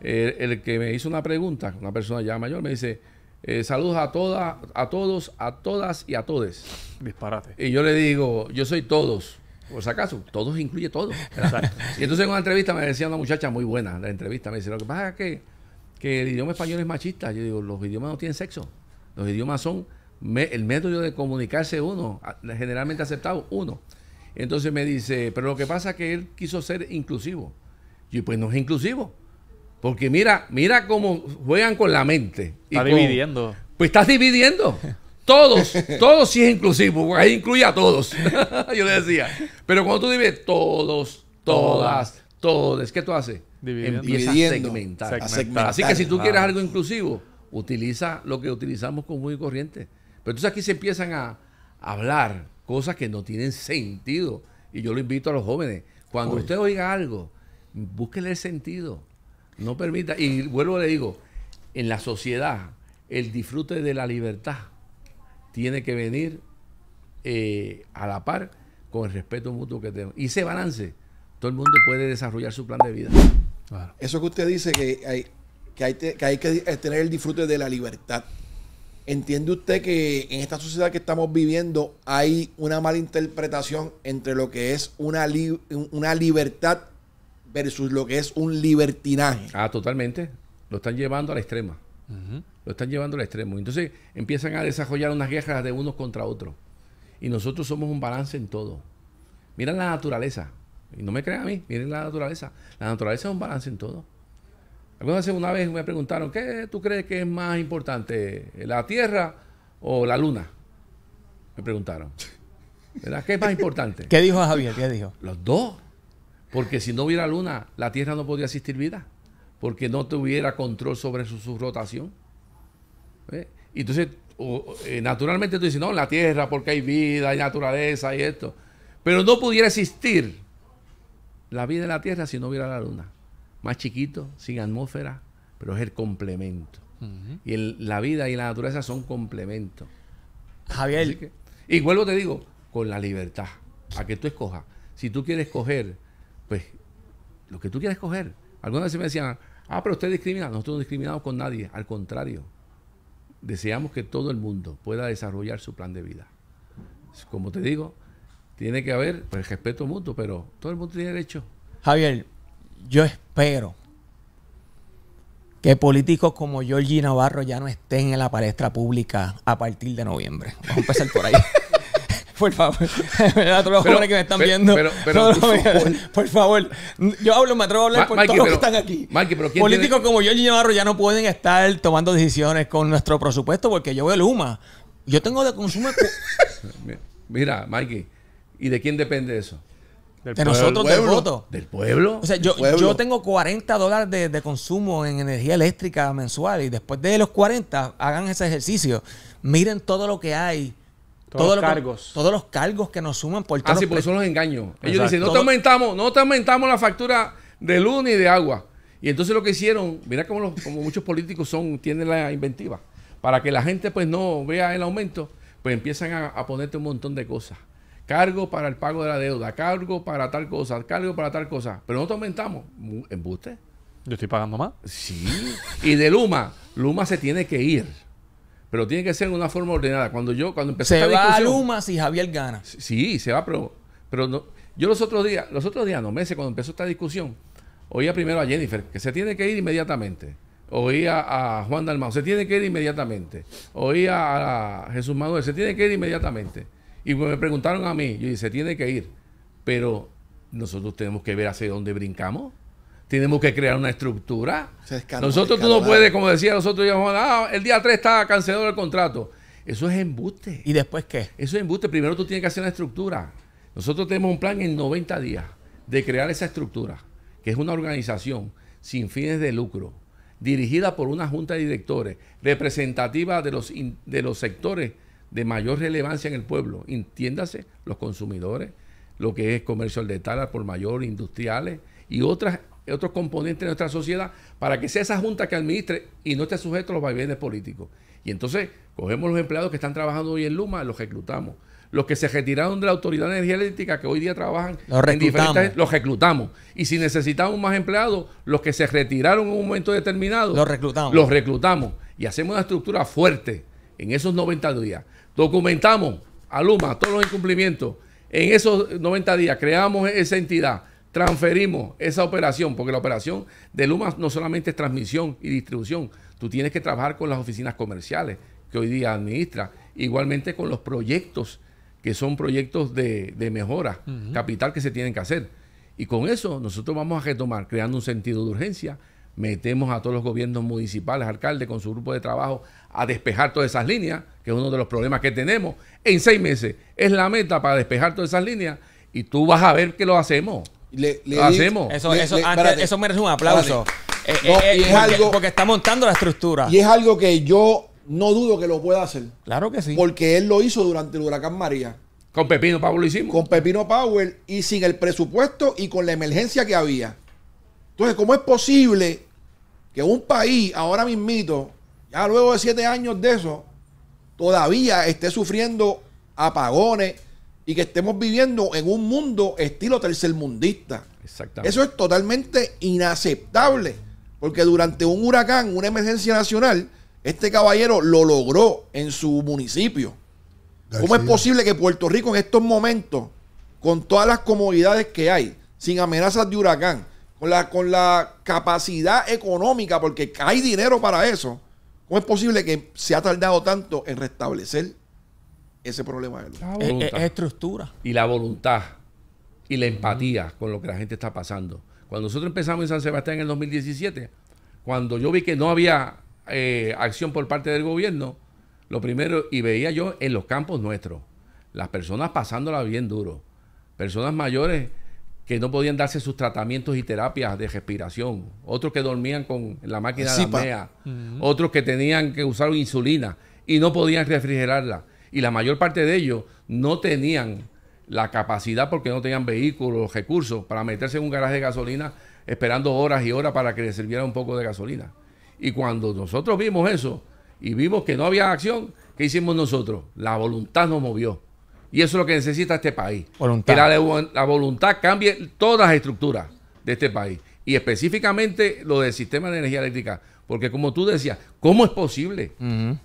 el que me hizo una pregunta, una persona ya mayor, me dice, eh, saludos a todas, a todos, a todas y a todes. Disparate. Y yo le digo, yo soy todos. Por si acaso, todos incluye todos. y entonces en una entrevista me decía una muchacha muy buena, la entrevista me dice, lo que pasa es que el idioma español es machista. Yo digo, los idiomas no tienen sexo. Los idiomas son el método de comunicarse uno, generalmente aceptado, uno. Entonces me dice, pero lo que pasa es que él quiso ser inclusivo. Y pues no es inclusivo. Porque mira, mira cómo juegan con la mente. Pues está dividiendo. pues estás dividiendo. Todos, todos sí es inclusivo, porque ahí incluye a todos. Yo le decía. Pero cuando tú divides todos, todas, todos, ¿qué tú haces? empieza a, segmentar. Así que si tú quieres algo inclusivo, utiliza lo que utilizamos como muy corriente. Pero entonces aquí se empiezan a hablar cosas que no tienen sentido. Y yo lo invito a los jóvenes, cuando usted oiga algo, búsquele el sentido. No permita, y vuelvo le digo, en la sociedad, el disfrute de la libertad tiene que venir eh, a la par con el respeto mutuo que tenemos. Y ese balance, todo el mundo puede desarrollar su plan de vida. Eso que usted dice que, hay que tener el disfrute de la libertad. ¿Entiende usted que en esta sociedad que estamos viviendo hay una mala interpretación entre lo que es una, una libertad versus lo que es un libertinaje? Ah, totalmente. Lo están llevando a la extrema. Lo están llevando al extremo. Entonces empiezan a desarrollar unas guerras de unos contra otros. Y nosotros somos un balance en todo. Miren la naturaleza. Y no me crean a mí, miren la naturaleza. La naturaleza es un balance en todo. Alguna una vez me preguntaron, ¿qué tú crees que es más importante, la Tierra o la Luna? Me preguntaron. ¿Qué es más importante? ¿Qué dijo Javier? ¿Qué dijo? Los dos. Porque si no hubiera Luna, la Tierra no podría existir vida. Porque no tuviera control sobre su, rotación. Entonces, eh, naturalmente tú dices, no, la Tierra, porque hay vida, hay naturaleza y esto. Pero no pudiera existir la vida en la Tierra si no hubiera la Luna más chiquito, sin atmósfera, pero es el complemento. Y la vida y la naturaleza son complementos. Javier. Que, y vuelvo te digo, con la libertad, a que tú escojas. Si tú quieres coger, pues lo que tú quieres coger. Algunas veces me decían, ah, pero usted discrimina. Nosotros no discriminamos con nadie, al contrario. Deseamos que todo el mundo pueda desarrollar su plan de vida. Como te digo, tiene que haber pues, respeto mutuo, pero todo el mundo tiene derecho. Javier, yo espero que políticos como Georgie Navarro ya no estén en la palestra pública a partir de noviembre. Vamos a empezar por ahí. por favor. a todos los jóvenes que me están viendo. por favor. Yo hablo, me atrevo a hablar por todos los que están aquí. Políticos como yo Navarro ya no pueden estar tomando decisiones con nuestro presupuesto porque yo veo Luma. Yo tengo de consumo. Mira, Mikey, ¿y de quién depende eso? de nosotros, del voto. Del pueblo. O sea, yo, tengo 40 dólares de, consumo en energía eléctrica mensual y después de los 40, hagan ese ejercicio. Miren todo lo que hay. Todos los cargos. Que, todos los cargos que nos suman por Ah, sí, porque son los engaños. Ellos dicen, no te aumentamos, no te aumentamos la factura de luz ni de agua. Y entonces lo que hicieron, mira cómo, como muchos políticos son, tienen la inventiva. Para que la gente pues no vea el aumento, pues empiezan a, a ponerte un montón de cosas cargo para el pago de la deuda, cargo para tal cosa, cargo para tal cosa. Pero nosotros aumentamos. ¿Embuste? Yo estoy pagando más. Sí. y de Luma, Luma se tiene que ir. Pero tiene que ser de una forma ordenada. Cuando yo, cuando empecé Se va Luma si Javier gana. Sí, se va, pero, pero no, yo los otros días, los otros días, no meses, cuando empezó esta discusión, oía primero a Jennifer, que se tiene que ir inmediatamente. Oía a Juan Dalmao, se tiene que ir inmediatamente. Oía a Jesús Manuel, se tiene que ir inmediatamente. Y me preguntaron a mí, yo dije, se tiene que ir, pero nosotros tenemos que ver hacia dónde brincamos. Tenemos que crear una estructura. nosotros tú no puedes, como decía nosotros, ah, el día 3 está cancelado el contrato. Eso es embuste. ¿Y después qué? Eso es embuste. Primero tú tienes que hacer una estructura. Nosotros tenemos un plan en 90 días de crear esa estructura, que es una organización sin fines de lucro, dirigida por una junta de directores representativa de los, de los sectores de mayor relevancia en el pueblo. Entiéndase, los consumidores, lo que es comercio al detalle, por mayor, industriales y otras, otros componentes de nuestra sociedad, para que sea esa junta que administre y no esté sujeto a los vaivenes políticos. Y entonces cogemos los empleados que están trabajando hoy en Luma, los reclutamos. Los que se retiraron de la Autoridad de Energía Eléctrica, que hoy día trabajan los en diferentes... Los reclutamos. Y si necesitamos más empleados, los que se retiraron en un momento determinado... Los reclutamos. Los reclutamos. Y hacemos una estructura fuerte en esos 90 días documentamos a Luma todos los incumplimientos. En esos 90 días creamos esa entidad, transferimos esa operación, porque la operación de Luma no solamente es transmisión y distribución, tú tienes que trabajar con las oficinas comerciales que hoy día administra, igualmente con los proyectos que son proyectos de, mejora capital que se tienen que hacer. Y con eso nosotros vamos a retomar creando un sentido de urgencia metemos a todos los gobiernos municipales, alcaldes, con su grupo de trabajo, a despejar todas esas líneas, que es uno de los problemas que tenemos. En seis meses es la meta para despejar todas esas líneas y tú vas a ver que lo hacemos. lo hacemos. Eso, eso, merece un aplauso. Eh, eh, porque, está montando la estructura. Y es algo que yo no dudo que lo pueda hacer. Claro que sí. Porque él lo hizo durante el huracán María. Con Pepino Power lo hicimos. Con Pepino Power y sin el presupuesto y con la emergencia que había. Entonces, ¿cómo es posible que un país ahora mismito, ya luego de siete años de eso, todavía esté sufriendo apagones y que estemos viviendo en un mundo estilo tercermundista. Exactamente. Eso es totalmente inaceptable, porque durante un huracán, una emergencia nacional, este caballero lo logró en su municipio. ¿Cómo es posible que Puerto Rico en estos momentos, con todas las comodidades que hay, sin amenazas de huracán, con la, con la capacidad económica, porque hay dinero para eso, ¿cómo es posible que se ha tardado tanto en restablecer ese problema? De es, estructura. Y la voluntad y la empatía con lo que la gente está pasando. Cuando nosotros empezamos en San Sebastián en el 2017, cuando yo vi que no había eh, acción por parte del gobierno, lo primero, y veía yo en los campos nuestros, las personas pasándola bien duro, personas mayores que no podían darse sus tratamientos y terapias de respiración, otros que dormían con la máquina de la MEA. otros que tenían que usar insulina y no podían refrigerarla. Y la mayor parte de ellos no tenían la capacidad porque no tenían vehículos, recursos para meterse en un garaje de gasolina esperando horas y horas para que les sirviera un poco de gasolina. Y cuando nosotros vimos eso y vimos que no había acción, ¿qué hicimos nosotros? La voluntad nos movió y eso es lo que necesita este país. Que la, voluntad cambie todas las estructuras de este país. Y específicamente lo del sistema de energía eléctrica. Porque como tú decías, ¿cómo es posible?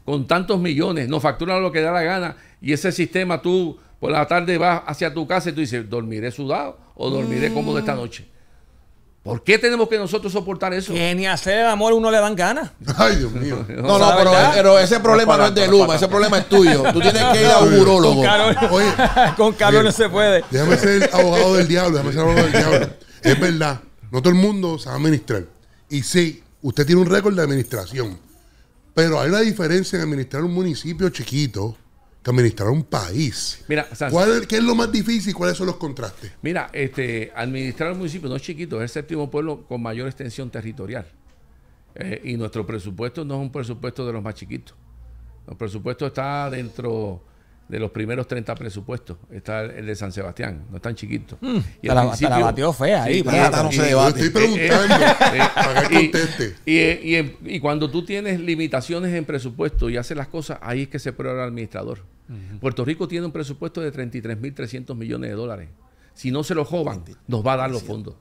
Con tantos millones, nos facturan lo que da la gana y ese sistema tú por la tarde vas hacia tu casa y tú dices, dormiré sudado o dormiré cómodo esta mm. noche. ¿Por qué tenemos que nosotros soportar eso? Que ni hacer el amor uno le dan ganas. Ay, Dios mío. No, no, pero, ese problema no es de Luma, ese problema es tuyo. Tú tienes que ir a un urólogo. Con Carlos, con no se puede. Déjame ser abogado del diablo, déjame ser abogado del diablo. Es verdad, no todo el mundo sabe administrar. Y sí, usted tiene un récord de administración. Pero hay una diferencia en administrar un municipio chiquito que administrar un país. Mira, ¿Cuál ¿Qué es lo más difícil y cuáles son los contrastes? Mira, este, administrar un municipio no es chiquito, es el séptimo pueblo con mayor extensión territorial. Eh, y nuestro presupuesto no es un presupuesto de los más chiquitos. El presupuesto está dentro de los primeros 30 presupuestos. Está el de San Sebastián, no es tan chiquito. y la, fea ahí. Y, cuando tú tienes limitaciones en presupuesto y haces las cosas, ahí es que se prueba el administrador. Puerto Rico tiene un presupuesto de 33.300 millones de dólares. Si no se lo joban, nos va a dar los fondos.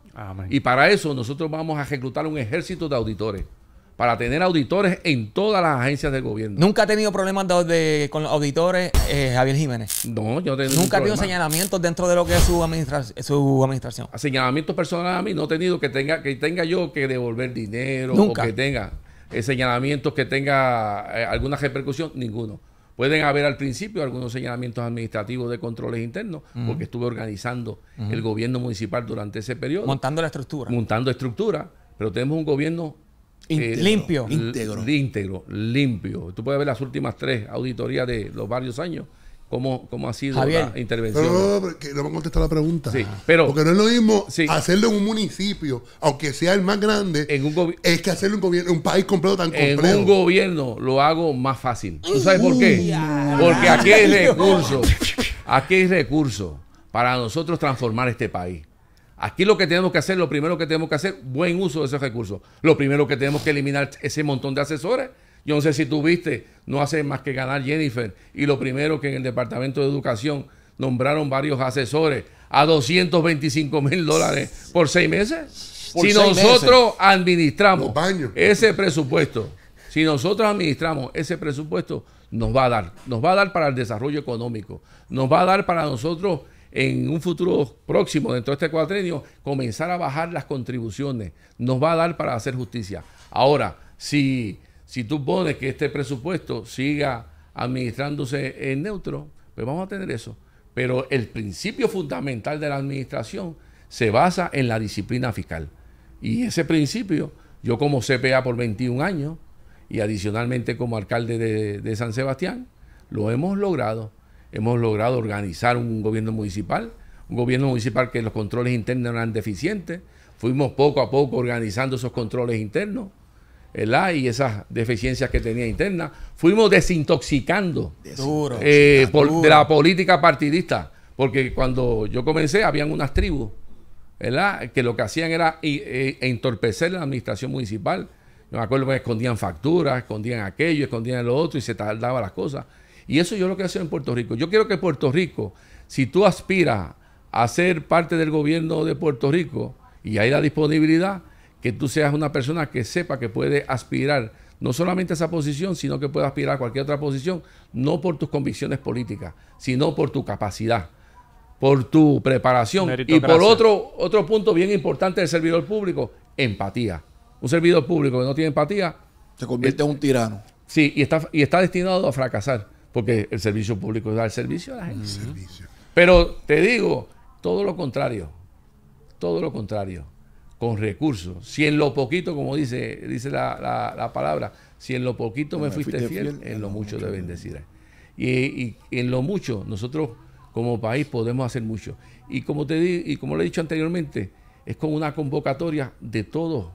Y para eso nosotros vamos a ejecutar un ejército de auditores para tener auditores en todas las agencias del gobierno. Nunca ha tenido problemas con los auditores eh, Javier Jiménez. No, yo Nunca ha tenido señalamientos dentro de lo que es su, su administración. señalamientos personales a mí no he tenido que tenga, que tenga yo que devolver dinero o que tenga eh, señalamientos que tenga eh, alguna repercusión, ninguno. Pueden haber al principio algunos señalamientos administrativos de controles internos, porque estuve organizando el gobierno municipal durante ese periodo. Montando la estructura. Montando estructura, pero tenemos un gobierno limpio. Íntegro. Íntegro, limpio. Tú puedes ver las últimas tres auditorías de los varios años. Cómo, cómo ha sido la intervención. Pero no, no, no, me contestar la pregunta. Porque no es lo mismo hacerlo en un municipio, aunque sea el más grande, en es que hacerlo en un, país completo tan completo. En un gobierno lo hago más fácil. ¿Tú sabes por qué? Porque aquí hay recursos. Aquí hay recursos para nosotros transformar este país. Aquí lo que tenemos que hacer, lo primero que tenemos que hacer, buen uso de esos recursos. Lo primero que tenemos que eliminar ese montón de asesores. Yo no sé si tú viste, no hace más que ganar Jennifer. Y lo primero que en el Departamento de Educación nombraron varios asesores a 225 mil dólares por seis meses. si nosotros administramos ese presupuesto, si nosotros administramos ese presupuesto, nos va a dar. Nos va a dar para el desarrollo económico. Nos va a dar para nosotros en un futuro próximo, dentro de este cuatrenio, comenzar a bajar las contribuciones. Nos va a dar para hacer justicia. Ahora, si, si tú pones que este presupuesto siga administrándose en neutro, pues vamos a tener eso. Pero el principio fundamental de la administración se basa en la disciplina fiscal. Y ese principio, yo como CPA por 21 años y adicionalmente como alcalde de San Sebastián, lo hemos logrado hemos logrado organizar un gobierno municipal, un gobierno municipal que los controles internos eran deficientes, fuimos poco a poco organizando esos controles internos, Y esas deficiencias que tenía interna fuimos desintoxicando eh, de la política partidista, porque cuando yo comencé habían unas tribus, Que lo que hacían era eh, entorpecer la administración municipal. me acuerdo que escondían facturas, escondían aquello, escondían lo otro y se tardaba las cosas. Y eso yo lo quiero hacer en Puerto Rico. Yo quiero que Puerto Rico, si tú aspiras a ser parte del gobierno de Puerto Rico y hay la disponibilidad, que tú seas una persona que sepa que puede aspirar no solamente a esa posición, sino que puede aspirar a cualquier otra posición, no por tus convicciones políticas, sino por tu capacidad, por tu preparación y por otro, otro punto bien importante del servidor público, empatía. Un servidor público que no tiene empatía... Se convierte en eh, un tirano. Sí, está, y está destinado a fracasar porque el servicio público da el servicio a la gente. Pero te digo, todo lo contrario, todo lo contrario, con recursos. Si en lo poquito, como dice, dice la, palabra, si en lo poquito me, fuiste, fiel, en lo mucho te bendeciré. Y, en lo mucho, nosotros como país podemos hacer mucho. Y como te di, y como le he dicho anteriormente, es con una convocatoria de todos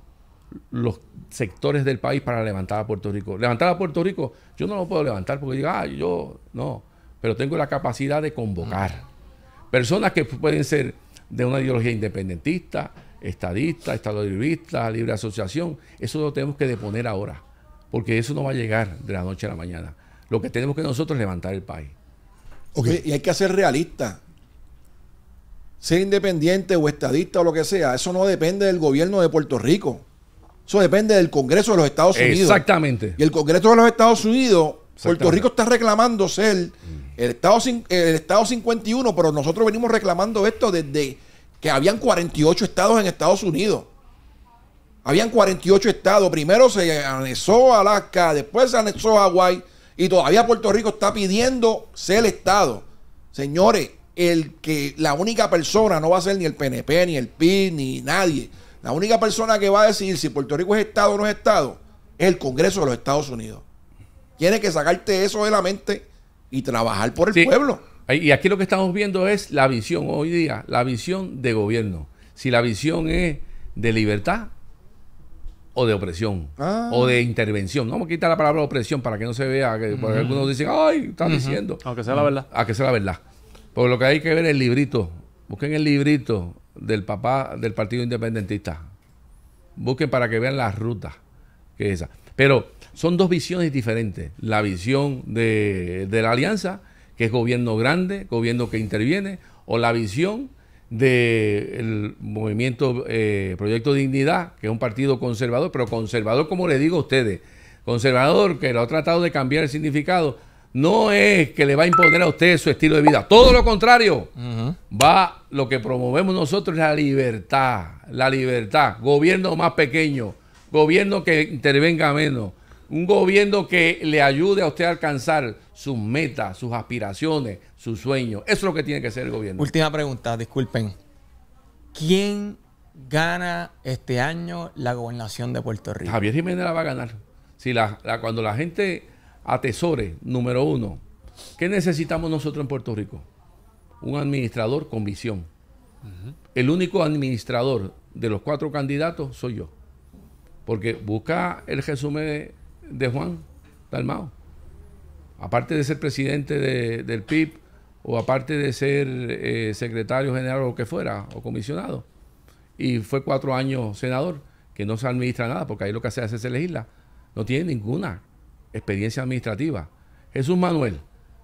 los sectores del país para levantar a Puerto Rico. Levantar a Puerto Rico, yo no lo puedo levantar porque digo, ah, yo no, pero tengo la capacidad de convocar personas que pueden ser de una ideología independentista, estadista, estadolibista, libre asociación. Eso lo tenemos que deponer ahora, porque eso no va a llegar de la noche a la mañana. Lo que tenemos que nosotros es levantar el país. Y hay que ser realista. Ser independiente o estadista o lo que sea, eso no depende del gobierno de Puerto Rico. Eso depende del Congreso de los Estados Unidos. Exactamente. Y el Congreso de los Estados Unidos, Puerto Rico está reclamando ser el Estado, el estado 51, pero nosotros venimos reclamando esto desde que habían 48 estados en Estados Unidos. Habían 48 estados. Primero se anexó Alaska, después se anexó Hawaii y todavía Puerto Rico está pidiendo ser el estado. Señores, el que la única persona no va a ser ni el PNP, ni el PIB, ni nadie la única persona que va a decidir si Puerto Rico es Estado o no es Estado es el Congreso de los Estados Unidos. Tienes que sacarte eso de la mente y trabajar por el pueblo. Y aquí lo que estamos viendo es la visión hoy día, la visión de gobierno. Si la visión es de libertad o de opresión ah. o de intervención. No me quita la palabra opresión para que no se vea que algunos dicen, ay, están diciendo. Aunque sea la verdad. aunque sea la verdad. Porque lo que hay que ver es el librito. Busquen el librito del papá del Partido Independentista. Busquen para que vean las rutas que esa. Pero son dos visiones diferentes. La visión de, de la alianza, que es gobierno grande, gobierno que interviene, o la visión del movimiento eh, Proyecto Dignidad, que es un partido conservador, pero conservador, como le digo a ustedes, conservador que lo ha tratado de cambiar el significado, no es que le va a imponer a usted su estilo de vida. Todo lo contrario. Va, lo que promovemos nosotros es la libertad. La libertad. Gobierno más pequeño. Gobierno que intervenga menos. Un gobierno que le ayude a usted a alcanzar sus metas, sus aspiraciones, sus sueños. Eso es lo que tiene que ser el gobierno. Última pregunta, disculpen. ¿Quién gana este año la gobernación de Puerto Rico? Javier Jiménez la va a ganar. cuando la gente tesores, número uno, ¿qué necesitamos nosotros en Puerto Rico? Un administrador con visión. El único administrador de los cuatro candidatos soy yo. Porque busca el resumen de, Juan Dalmao. Aparte de ser presidente del PIB o aparte de ser eh, secretario general o lo que fuera, o comisionado. Y fue cuatro años senador, que no se administra nada, porque ahí lo que se hace es legisla. No tiene ninguna experiencia administrativa. Jesús Manuel,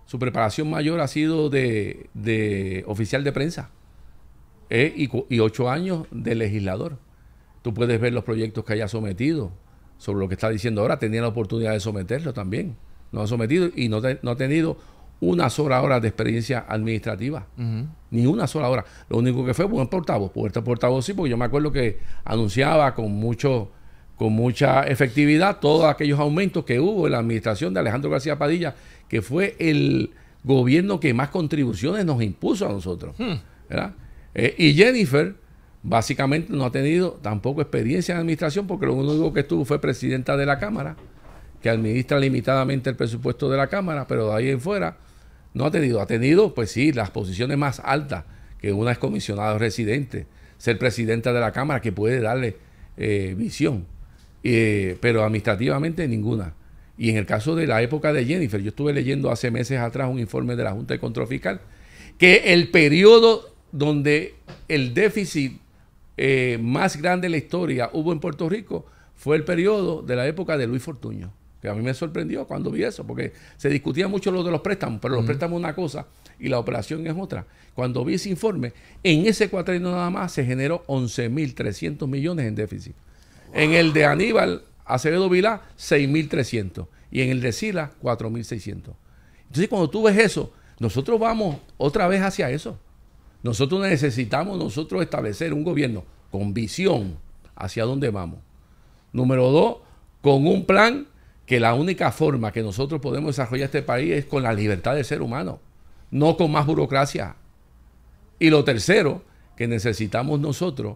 su preparación mayor ha sido de, de oficial de prensa eh, y, ocho años de legislador. Tú puedes ver los proyectos que haya sometido sobre lo que está diciendo ahora. Tenía la oportunidad de someterlo también. No ha sometido y no, ha tenido una sola hora de experiencia administrativa. Ni una sola hora. Lo único que fue fue pues, un portavoz. Por pues, este portavoz sí, porque yo me acuerdo que anunciaba con mucho con mucha efectividad todos aquellos aumentos que hubo en la administración de Alejandro García Padilla, que fue el gobierno que más contribuciones nos impuso a nosotros. Hmm. Eh, y Jennifer básicamente no ha tenido tampoco experiencia en administración porque lo único que estuvo fue presidenta de la Cámara, que administra limitadamente el presupuesto de la Cámara, pero de ahí en fuera no ha tenido. Ha tenido, pues sí, las posiciones más altas, que una es comisionado residente, ser presidenta de la Cámara, que puede darle eh, visión eh, pero administrativamente ninguna. Y en el caso de la época de Jennifer, yo estuve leyendo hace meses atrás un informe de la Junta de Control Fiscal, que el periodo donde el déficit eh, más grande de la historia hubo en Puerto Rico fue el periodo de la época de Luis Fortuño, que a mí me sorprendió cuando vi eso, porque se discutía mucho lo de los préstamos, pero los préstamos una cosa y la operación es otra. Cuando vi ese informe, en ese cuatrino nada más se generó 11.300 millones en déficit. En el de Aníbal Acevedo Vilá, 6.300. Y en el de Sila, 4.600. Entonces, cuando tú ves eso, nosotros vamos otra vez hacia eso. Nosotros necesitamos nosotros establecer un gobierno con visión hacia dónde vamos. Número dos, con un plan que la única forma que nosotros podemos desarrollar este país es con la libertad del ser humano, no con más burocracia. Y lo tercero que necesitamos nosotros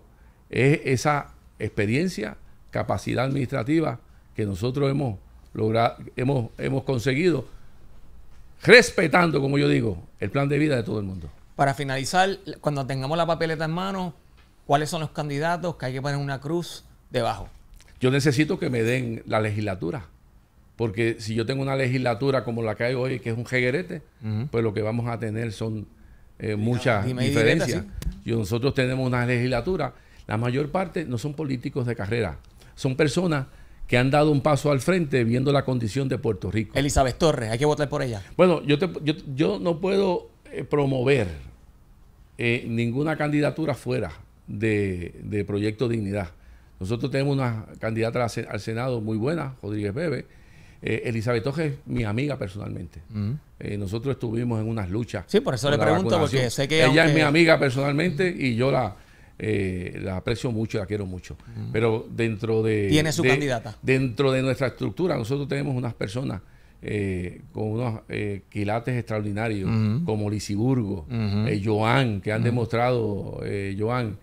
es esa experiencia capacidad administrativa que nosotros hemos, logrado, hemos, hemos conseguido, respetando, como yo digo, el plan de vida de todo el mundo. Para finalizar, cuando tengamos la papeleta en mano, ¿cuáles son los candidatos que hay que poner una cruz debajo? Yo necesito que me den la legislatura. Porque si yo tengo una legislatura como la que hay hoy, que es un jeguerete, pues lo que vamos a tener son muchas eh, diferencias. y nosotros tenemos una legislatura, la mayor parte no son políticos de carrera, son personas que han dado un paso al frente viendo la condición de Puerto Rico. Elizabeth Torres, hay que votar por ella. Bueno, yo, yo, no puedo eh, promover eh, ninguna candidatura fuera de, Proyecto Dignidad. Nosotros tenemos una candidata al Senado muy buena, Rodríguez Bebe. Eh, Elizabeth Torres es mi amiga personalmente. Mm. nosotros estuvimos en unas luchas. Sí, por eso le pregunto, porque sé que... Ella es mi amiga personalmente y yo la eh, la aprecio mucho, la quiero mucho. Pero dentro de... Tiene su candidata. Dentro de nuestra estructura, nosotros tenemos unas personas eh, con unos eh, quilates extraordinarios, como Lisiburgo, Joan, que han demostrado, Joan.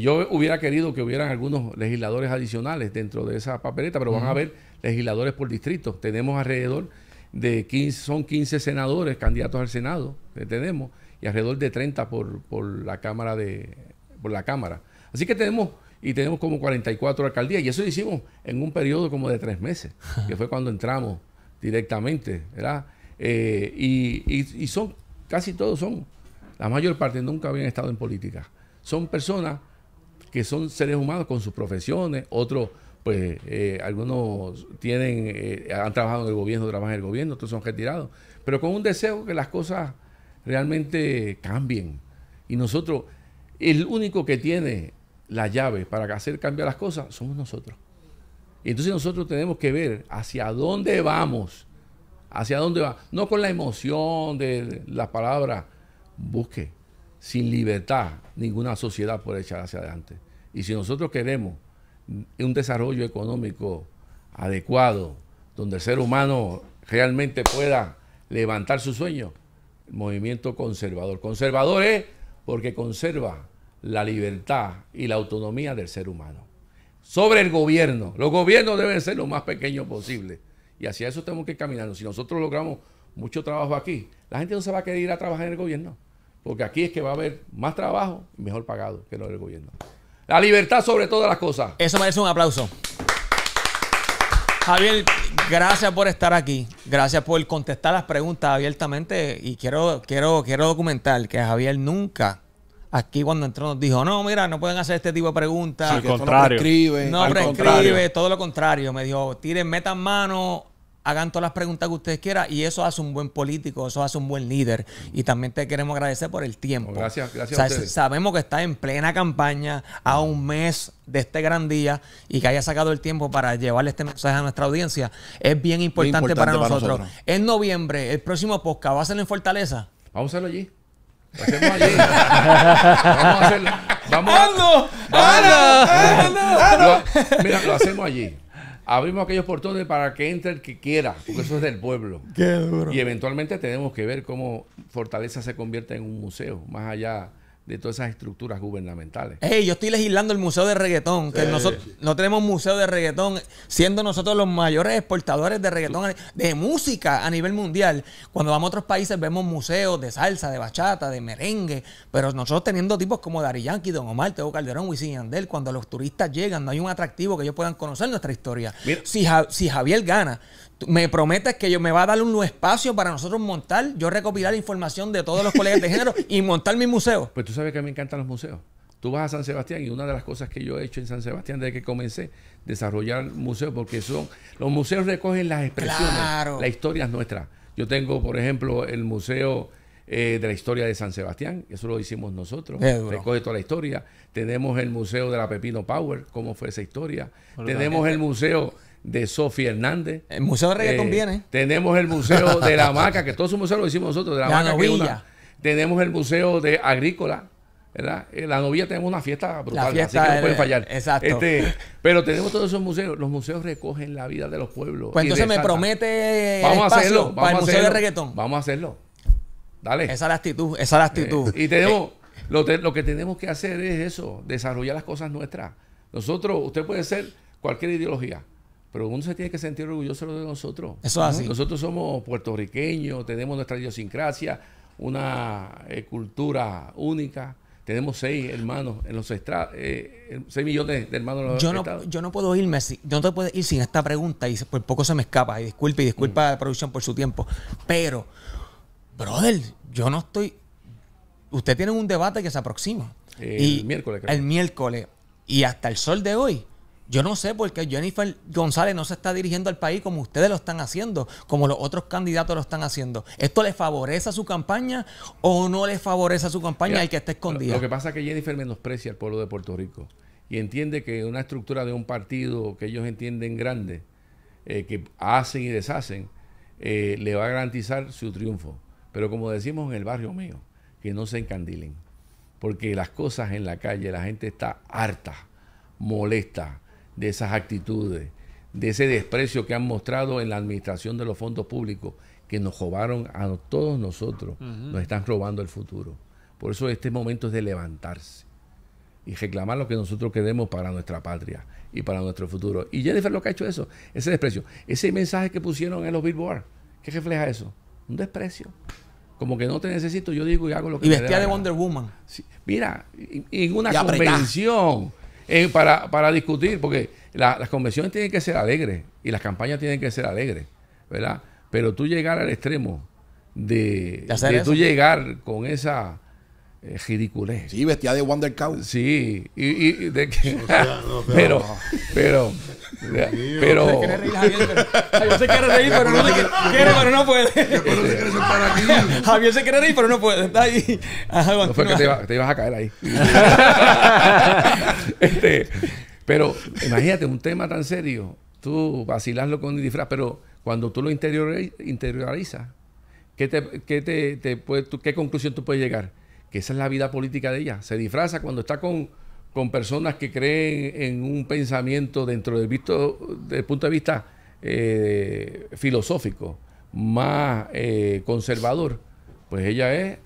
yo hubiera querido que hubieran algunos legisladores adicionales dentro de esa papeleta, pero van a haber legisladores por distrito. Tenemos alrededor de 15, son 15 senadores, candidatos al Senado, que tenemos, y alrededor de 30 por, por la Cámara de por la Cámara. Así que tenemos, y tenemos como 44 alcaldías, y eso lo hicimos en un periodo como de tres meses, que fue cuando entramos directamente, ¿verdad? Eh, y, son, casi todos son, la mayor parte nunca habían estado en política. Son personas que son seres humanos con sus profesiones, otros, pues, eh, algunos tienen, eh, han trabajado en el gobierno, trabajan en el gobierno, otros son retirados, pero con un deseo que las cosas realmente cambien. Y nosotros, el único que tiene la llave para hacer cambiar las cosas somos nosotros. Y entonces nosotros tenemos que ver hacia dónde vamos, hacia dónde va. No con la emoción de la palabra, busque. Sin libertad, ninguna sociedad puede echar hacia adelante. Y si nosotros queremos un desarrollo económico adecuado, donde el ser humano realmente pueda levantar su sueño, movimiento conservador. Conservador es porque conserva la libertad y la autonomía del ser humano. Sobre el gobierno. Los gobiernos deben ser lo más pequeños posible. Y hacia eso tenemos que caminar. Si nosotros logramos mucho trabajo aquí, la gente no se va a querer ir a trabajar en el gobierno. Porque aquí es que va a haber más trabajo y mejor pagado que lo del gobierno. La libertad sobre todas las cosas. Eso merece un aplauso. Javier, gracias por estar aquí. Gracias por contestar las preguntas abiertamente. Y quiero, quiero, quiero documentar que Javier nunca Aquí cuando entró nos dijo, no, mira, no pueden hacer este tipo de preguntas. Sí, contrario. No prescribe. No prescribe, todo lo contrario. Me dijo, tiren, metan mano, hagan todas las preguntas que ustedes quieran y eso hace un buen político, eso hace un buen líder. Y también te queremos agradecer por el tiempo. Gracias, gracias. sabemos que está en plena campaña, a un mes de este gran día y que haya sacado el tiempo para llevarle este mensaje a nuestra audiencia. Es bien importante, para, nosotros. En noviembre, el próximo podcast va a ser en Fortaleza. Vamos a hacerlo allí. Lo hacemos allí. vamos a hacerlo. Vamos mira, lo hacemos allí. Abrimos aquellos portones para que entre el que quiera, porque eso es del pueblo. Qué duro. Y eventualmente tenemos que ver cómo Fortaleza se convierte en un museo, más allá de todas esas estructuras gubernamentales. Hey, yo estoy legislando el museo de reggaetón, que nosotros no tenemos museo de reggaetón, siendo nosotros los mayores exportadores de reggaetón, de música a nivel mundial. Cuando vamos a otros países vemos museos de salsa, de bachata, de merengue, pero nosotros teniendo tipos como Dari Yankee, Don Omar, Teo Calderón, Wisin Andel cuando los turistas llegan no hay un atractivo que ellos puedan conocer nuestra historia. Si, si Javier gana, me prometes que yo me va a dar un espacio para nosotros montar, yo recopilar información de todos los colegas de género y montar mi museo. Pues tú sabes que me encantan los museos. Tú vas a San Sebastián y una de las cosas que yo he hecho en San Sebastián desde que comencé desarrollar museos porque son los museos recogen las expresiones, la historia es nuestra. Yo tengo, por ejemplo, el museo eh, de la historia de San Sebastián, eso lo hicimos nosotros, recoge toda la historia. Tenemos el museo de la Pepino Power, cómo fue esa historia. Tenemos el museo de Sofía Hernández. El Museo de Reggaetón eh, viene. Tenemos el Museo de la maca que todos esos museos lo hicimos nosotros, de la, la tenemos el Museo de Agrícola. ¿verdad? En eh, la novia tenemos una fiesta brutal, así que no pueden fallar. Exacto. Este, pero tenemos todos esos museos. Los museos recogen la vida de los pueblos. Pues entonces me promete vamos a hacerlo, vamos para el a hacerlo, de Reggaetón. Vamos a hacerlo. Dale. Esa es la actitud, esa es la actitud. Eh, y tenemos, lo que tenemos que hacer es eso, desarrollar las cosas nuestras. Nosotros, usted puede ser cualquier ideología, pero uno se tiene que sentir orgulloso de nosotros. Eso es así. Nosotros somos puertorriqueños, tenemos nuestra idiosincrasia, una eh, cultura única. Tenemos seis hermanos en los extra, eh, seis millones de hermanos en los yo no, Yo no puedo irme, así. yo no te puedo ir sin esta pregunta y por poco se me escapa. Y disculpe, y disculpa mm. a la producción por su tiempo. Pero, brother, yo no estoy. Usted tiene un debate que se aproxima. el miércoles, creo. El miércoles. Y hasta el sol de hoy yo no sé por qué Jennifer González no se está dirigiendo al país como ustedes lo están haciendo, como los otros candidatos lo están haciendo. ¿Esto le favorece a su campaña o no le favorece a su campaña Hay el que está escondido? Lo que pasa es que Jennifer menosprecia al pueblo de Puerto Rico y entiende que una estructura de un partido que ellos entienden grande, eh, que hacen y deshacen, eh, le va a garantizar su triunfo. Pero como decimos en el barrio mío, que no se encandilen, porque las cosas en la calle, la gente está harta, molesta de esas actitudes, de ese desprecio que han mostrado en la administración de los fondos públicos, que nos robaron a todos nosotros, nos están robando el futuro. Por eso este momento es de levantarse y reclamar lo que nosotros queremos para nuestra patria y para nuestro futuro. Y Jennifer lo que ha hecho eso, ese desprecio, ese mensaje que pusieron en los Billboard ¿qué refleja eso? Un desprecio. Como que no te necesito, yo digo y hago lo que Y vestía de Wonder Woman. Mira, en una convención para, para, discutir, porque las convenciones tienen que ser alegres y las campañas tienen que ser alegres, ¿verdad? Pero tú llegar al extremo de, de, tú llegar con esa es ridiculez. Sí, vestía de Wonder Cow. Sí, y, de que. pero, pero, pero, Javier, se quiere reír, pero no puede. Este, Javier se quiere reír, pero no puede. Está ahí. no fue que te, ibas a caer ahí. este, pero imagínate un tema tan serio. Tú vacilaslo con disfraz, pero cuando tú lo interiorizas, ¿qué, te, qué, te, ¿qué conclusión tú puedes llegar? que esa es la vida política de ella. Se disfraza cuando está con, personas que creen en un pensamiento dentro del visto, punto de vista eh, filosófico más eh, conservador, pues ella es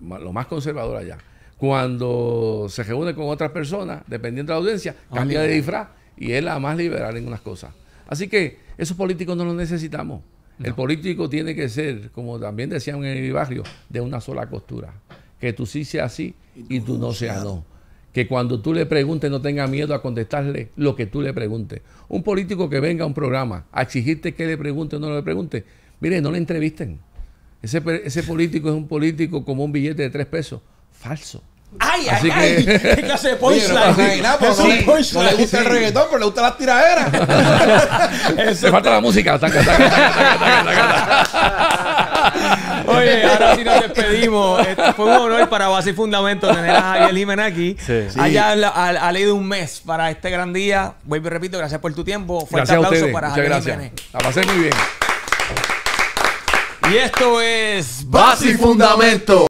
lo más conservadora allá. Cuando se reúne con otras personas, dependiendo de la audiencia, ah, cambia de disfraz y es la más liberal en unas cosas. Así que esos políticos no los necesitamos. El político tiene que ser, como también decían en el barrio, de una sola costura. Que tú sí seas así y tú, no seas no. Que cuando tú le preguntes no tenga miedo a contestarle lo que tú le preguntes. Un político que venga a un programa a exigirte que le pregunte o no le pregunte, mire, no le entrevisten. Ese, ese político es un político como un billete de tres pesos. Falso. ¡Ay, Así ay, que... ay! ¡Qué clase de punchline! no, pues, le gusta el reggaetón, pero le gusta las tiraderas. Se falta la música. Oye, ahora sí nos despedimos. fue un honor para Base y Fundamento tener a Javier Jiménez aquí. Allá ha, leído un mes para este gran día. Vuelvo y repito, gracias por tu tiempo. Fuerte gracias aplauso para Javier gracias. La pasé muy bien. Y esto es Base y Fundamento.